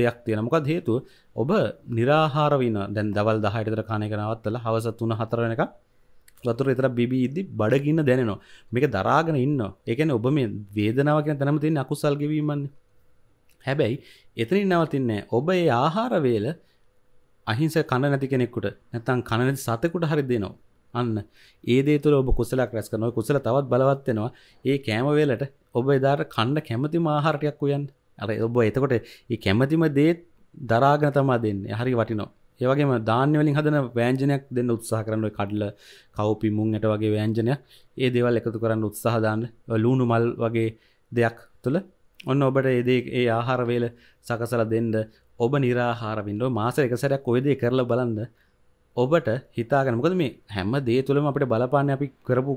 දෙයක් තියෙන මොකක් හේතුව ඔබ නිරාහාරවින දැන් දවල් දහයටතර කාණය කනවත්තල හවස තුන හතර වෙනක වතුර එතර බිබී ඉදදි බඩගින්න දැනවා මේක දරාගෙන ඉන්න එකන ඔබ මේ වේදනාව කියෙන තැනම තින් අකුසල් ගවීමන්න හැබැයි එතනින් නවතින්නේ ඔබ ඒ ආහාරවේල අහිංස කණ නැති කෙනෙක්කුට නැතන් කණනති සතකුට හරි දෙනවා අන්න ඒදේ තුළ ඔබ කුසලක් රැස් කරනව කුසල තවත් බලවත්වෙනවා ඒ කෑමවේලට ඔබ එදාට කණ්ඩ කැමති මාහාරටයක් උයන්ට අර ඔබ එතකොට ඒ කැමතිම දේත් දරාගෙන තමා දෙන්න හරි වටිනෝ ඒවගේ දාන්‍යවලින් හදන වෑන්ජනයක් දෙන්න උත්සාහ කරන්න කඩල කවපි මුංයට වගේ වෑන්ජනය ඒ දෙවල් එකතු කරන්න උත්සාහදාන්න ලූුණු මල් වගේ දෙයක් තුළ ඔන්න ඔබට ඒදේ ඒ ආහාරවේල සකසල දෙන්න ඔබ නිරාහාරවින්ඩෝ මාස එකසරයක් ඔයදේ කරලා බලන්න ඔබට හිතාගනමකද මේ හැම දේ තුළම අපට බලපාන්න අපි කරපු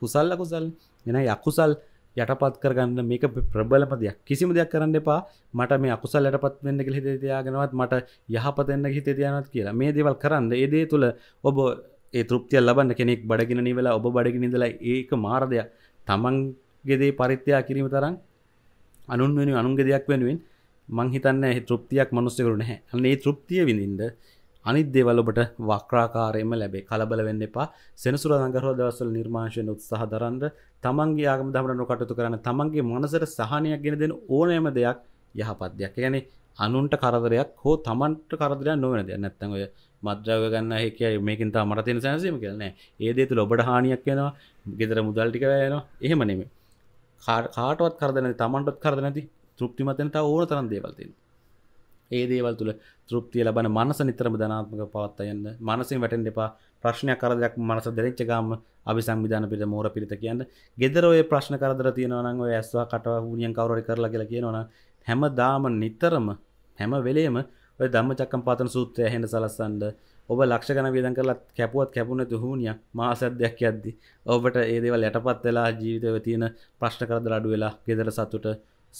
කුසල්ල කුසල් එන යකුසල් යටපත් කරගන්න මේක ප්‍රබලම දෙයක් කිසිම දෙයක් කරන්න එපා මට මේ අකුසල් යටපත් වෙන්න කියලා හිතේ තියාගෙනවත් මට යහපතෙන්න හිතේ තියානවත් කියලා මේ දේවල් කරන්න ඒ දේ තුල ඔබ ඒ තෘප්තිය ලබන්න කෙනෙක් බඩගින නිවෙලා ඔබ බඩගින ඉඳලා ඒක මාර්ගය තමන්ගේ දේ පරිත්‍යාග කිරීම තරම් අනුන් වෙනුවෙන් අනුන්ගේ දෙයක් වෙනුවෙන් මං හිතන්නේ තෘප්තියක් මිනිස්සුන්ට නැහැ අන්න ඒ තෘප්තිය විඳින්න අනිත් දෙවලොබට වක්්‍රාකාරයම ලැබේ කලබල වෙන්න එපා සෙනසුර දඟරහ දවසල් නිර්මාශයෙන් උත්සාහ දරන්ද තමන්ගේ ආගම දමරනු කටතු කරන්න තමන්ගේ මනසර සහනයක් ගෙන දෙන ඕනෑම දෙයක් යහපත් දෙයක් ගැනේ අනුන්ට කරදරයක් හෝ තමන්ට කරදරයක් නොවන දෙයක් නැත්තන් ඔය මද්‍රව ගන්න හැකයි මේකින් තා මට තියෙන සැනසීම කියලනෑ ඒ දේ තුළ ඔබට හානියක් වෙනවා ගෙදර මුදල් ටික යනවා එහෙම නෙමෙයි කාටවත් කරදර නැති තමන්ටත් කරදර නැති තෘප්තිමත් වෙන තව ඕන තරම් දේවල් තියෙනවා ඒ දේවල් තුළ තෘප්තිය ලබන මනස නිතරම ධනාත්මක පවත්ත යන්න මනසින් වැටෙන් එපා ප්‍රශ්නයක් කරදයක් මනස දෙරච්ච ගාම අපි සංවිධාන පිට මෝර පිරිත කියන්න ගෙදරෝය ප්‍රශ්න කරදර තියෙනවනං ඔය ඇස්වා කට හූියන් කවරි කරලා කියලා කියනවන හැම දාම නිතරම හැම වෙලේම ඔය දම්ම චක්කම් පාතන සූත්‍රය හෙන සලස්සන්ඩ ඔබ ලක්ෂ ගන වියදන් කරලා කැපුවත් කැපුණ තුහුණිය මාසද්‍යයක් යද්දි ඔබට ඒදේවල් යටපත් වෙලා ජීවිතව තියෙන ප්‍රශ්න කරදර අඩු වෙලා ගෙදර සතුට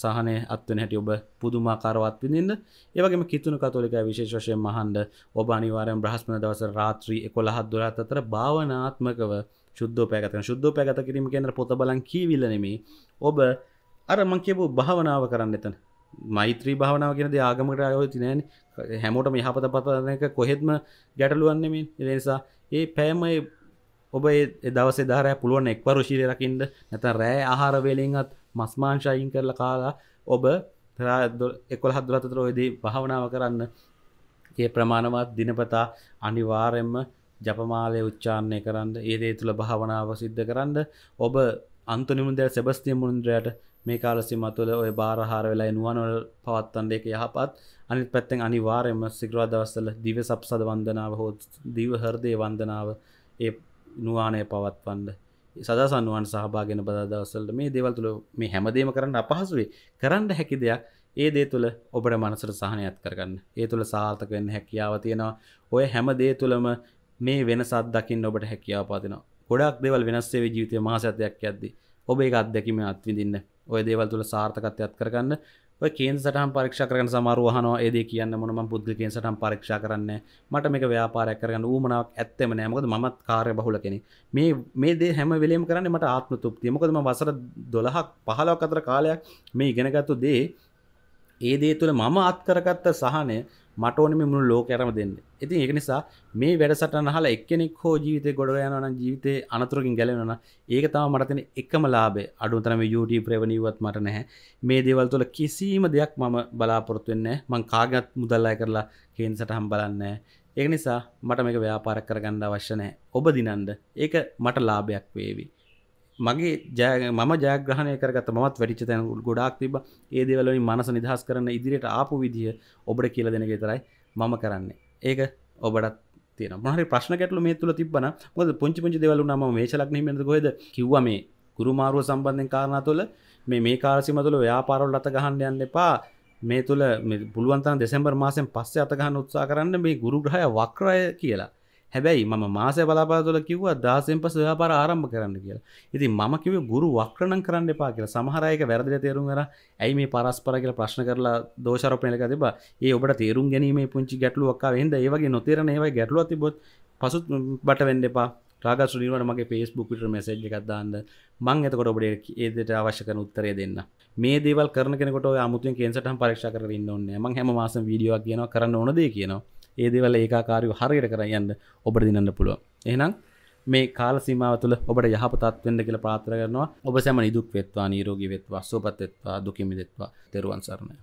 සහනය අත්වන හැට ඔබ පුදුමාකාරවත් පිඳින්ද ඒවගේම කිතුුණු කතොලික විශේෂය මහන්ඩ ඔබ අනිවාරයෙන් බ්‍රහස්පන දවස රාත්‍රී එකොළහත් දුරත් අතර භාවනාත්මකව ශුද්ධෝපයගත ශුද්ධෝපයගත කිරීම කෙන්ට පොත බලන් කීවිලනෙමි ඔබ අරමංකපු භාවනාව කරන්න එතන මෛත්‍රී භාවනාව කියෙනද ආගමට අයෝ තිනෑන හැමෝට මහපත පතනක කොහෙත්ම ගැටලුවන්නෙමින් එනිසා ඒ පෑමයි ඔබ දවස දාරය පුළුවන් එක්වරුශීලයකින්ද නැත රෑ ආහාරවේලින්ත් මස්මාංශයින් කරල කාලා ඔබ එකොළ හදදුරතර ඔයදී භාවනාව කරන්න ඒ ප්‍රමාණවත් දිනපතා අනිවාරෙන්ම ජපමාලය උච්චාන්නය කරන්න ඒදේ තුළ භාවනාව සිද්ධ කරන්න ඔබ අන්තුනිමුදල් සෙබස්තිය මුන්ද්‍රයට මේ කාලසිම තුළ ඔය බාරහාර වෙලා නුවනොල් පවත්තන් දෙක යහපත් අනිත් පැත්තෙන් අනිවාරයම සිග්‍රාදවස්සල දිව සප්සද වන්දනාව හෝත් දිව හරදය වන්දනාව ඒ නුවානය පවත්වන්න සදසන්නුවන් සහභාගෙන බදවසල්ට මේ දේවල් තුළ මේ හැමදේම කරන්න අපහසුවේ කරන්න හැකි දෙයක් ඒ දේ තුළ ඔබට මනසට සහනයත් කරගන්න ඒ තුළ සාර්ථක වෙන්න හැකියාව තියෙනවා ඔය හැම දේ තුළම මේ වෙනසත් දකින්න ඔබට හැකියාව පාතිනවා ගොඩක් දෙවල් වෙනස්සේ ජීවිතය මහසත්යක් ඇද්දි ඔබ එක අත්දැකීම අත්විඳන්න ඔය දේවල් තුළ සාර්ථකත්යත් කරගන්න කේන් සටම් පරක්ෂ කරන සමරුවහන ඒද කියන්න මොනම පුද්ගලකෙන් සටම් පරක්ෂ කරන්න මට මේක ව්‍යාපාරයක් කරන්න ූමනාවක් ඇත්තම නෑමකද මත් කාරය බහුල කෙනෙ මේ මේ දේ හැම වෙලම් කරන්න මට ආත්ම තුප්තිය මොකදම වසර දොළහක් පහලව අතර කාලයක් මේ ඉගෙනගත්තු දේ ඒ දේ තුළ මම අත්කරගත්ත සහනය මටඕන මුළු ලෝකඇරම දෙන්න ඉතින් එක නිසා මේ වැඩසටන හලා එක්කෙනෙක් හෝ ජීවිත ගොඩ යනන ජීවිතය අනතුරකින් ගැලවෙන ඒක තම මටතන එකම ලාබේ අඩුතරම යුට ප්‍රවණීවත් මට නැහැ මේ දේවල් තුළ කිසිීම දෙයක් මම බලාපොරත්තුවෙන්න මං කාගත් මුදල්ලා කරලා කේන් සටහම් බලන්න ඒ නිසා මට මේක ව්‍යාපාර කරගන්න අවශ්‍යනෑ ඔබ දිනන්ද ඒක මට ලාභයක් වේවි මගේ ජය ම ජයග්‍රහණය කරගත මත් වැඩිච තැන ගොඩක් තිබ ඒ දෙවලින් මනස නිදහස් කරන්න ඉදිරියට ආපු විදිහ ඔබට කියල දෙන ගෙතරයි මම කරන්නේ ඒක ඔබටත් තින මහරි ප්‍රශ්න කැටලු මේ තුළ තිබන මොද පුංචි පුංචි දෙවලු නම මේශලක්නීමද ගොද කිව්ව මේ කුරුමාරුව සම්බන්ධෙන් කාරණ තුළ මේ මේ කාරසිමතුළ ව්‍යාපාරල් අත ගහන්ඩ යන්න එපා මේ තුළ පුළුවන්තන් දෙෙසම්බර් මාසෙන් පස්සේ අතගහන්න උත්සා කරන්න මේ ගුරුග්‍රහය වක්රය කියලා හැබැයි ම මාසය බලාපාතුල කිව්ව දාසෙන් පස ව්‍යාපාර ආරම්භ කරන්න කියලා ඉති ම කිව ගුරු වක්‍රණන් කරන්න එපා කියලා සමහරයක වැරදිල තේරුම් කර ඇයි මේ පරස්පර කියලා ප්‍රශ්න කරලා දෝෂරපනක තිබ ඒ ඔබට තේරුම් ගැනීම පුංචි ගැටලුවක් හෙද ඒවගේ නොතේර ඒවයි ගැටලුව තිබොත් පසුත් බට වෙන්න එපා රාග සුනිවට මගේ පේස්බුක් විට මැසේජ් එකක් දාන්න මං එතකොට ඔබට ඒදට අවශ්‍ය කරන උත්තරය දෙන්න මේ දේවල් කරනකොට අමුතුන් කෙන්සටම් පරක්ෂ කරන්න ඔන්න ම හැම මාස වීඩියෝ කියනවා කරන්න ඕනදේ කියනවා ඒදවල ඒකාකාරයු හරියට කර යන්න ඔබට දිනන්න පුළුව එහනම් මේ කාල සීමාව තුළ ඔබට යහපතත්වෙන්ද කියල පාත්‍ර කරනවා ඔබ සැම නිදුක් වෙත්වා නීරෝගී වෙත්වා සෝපත් එත්වා දුකිමිදෙත්වා තෙරුවන් සරණය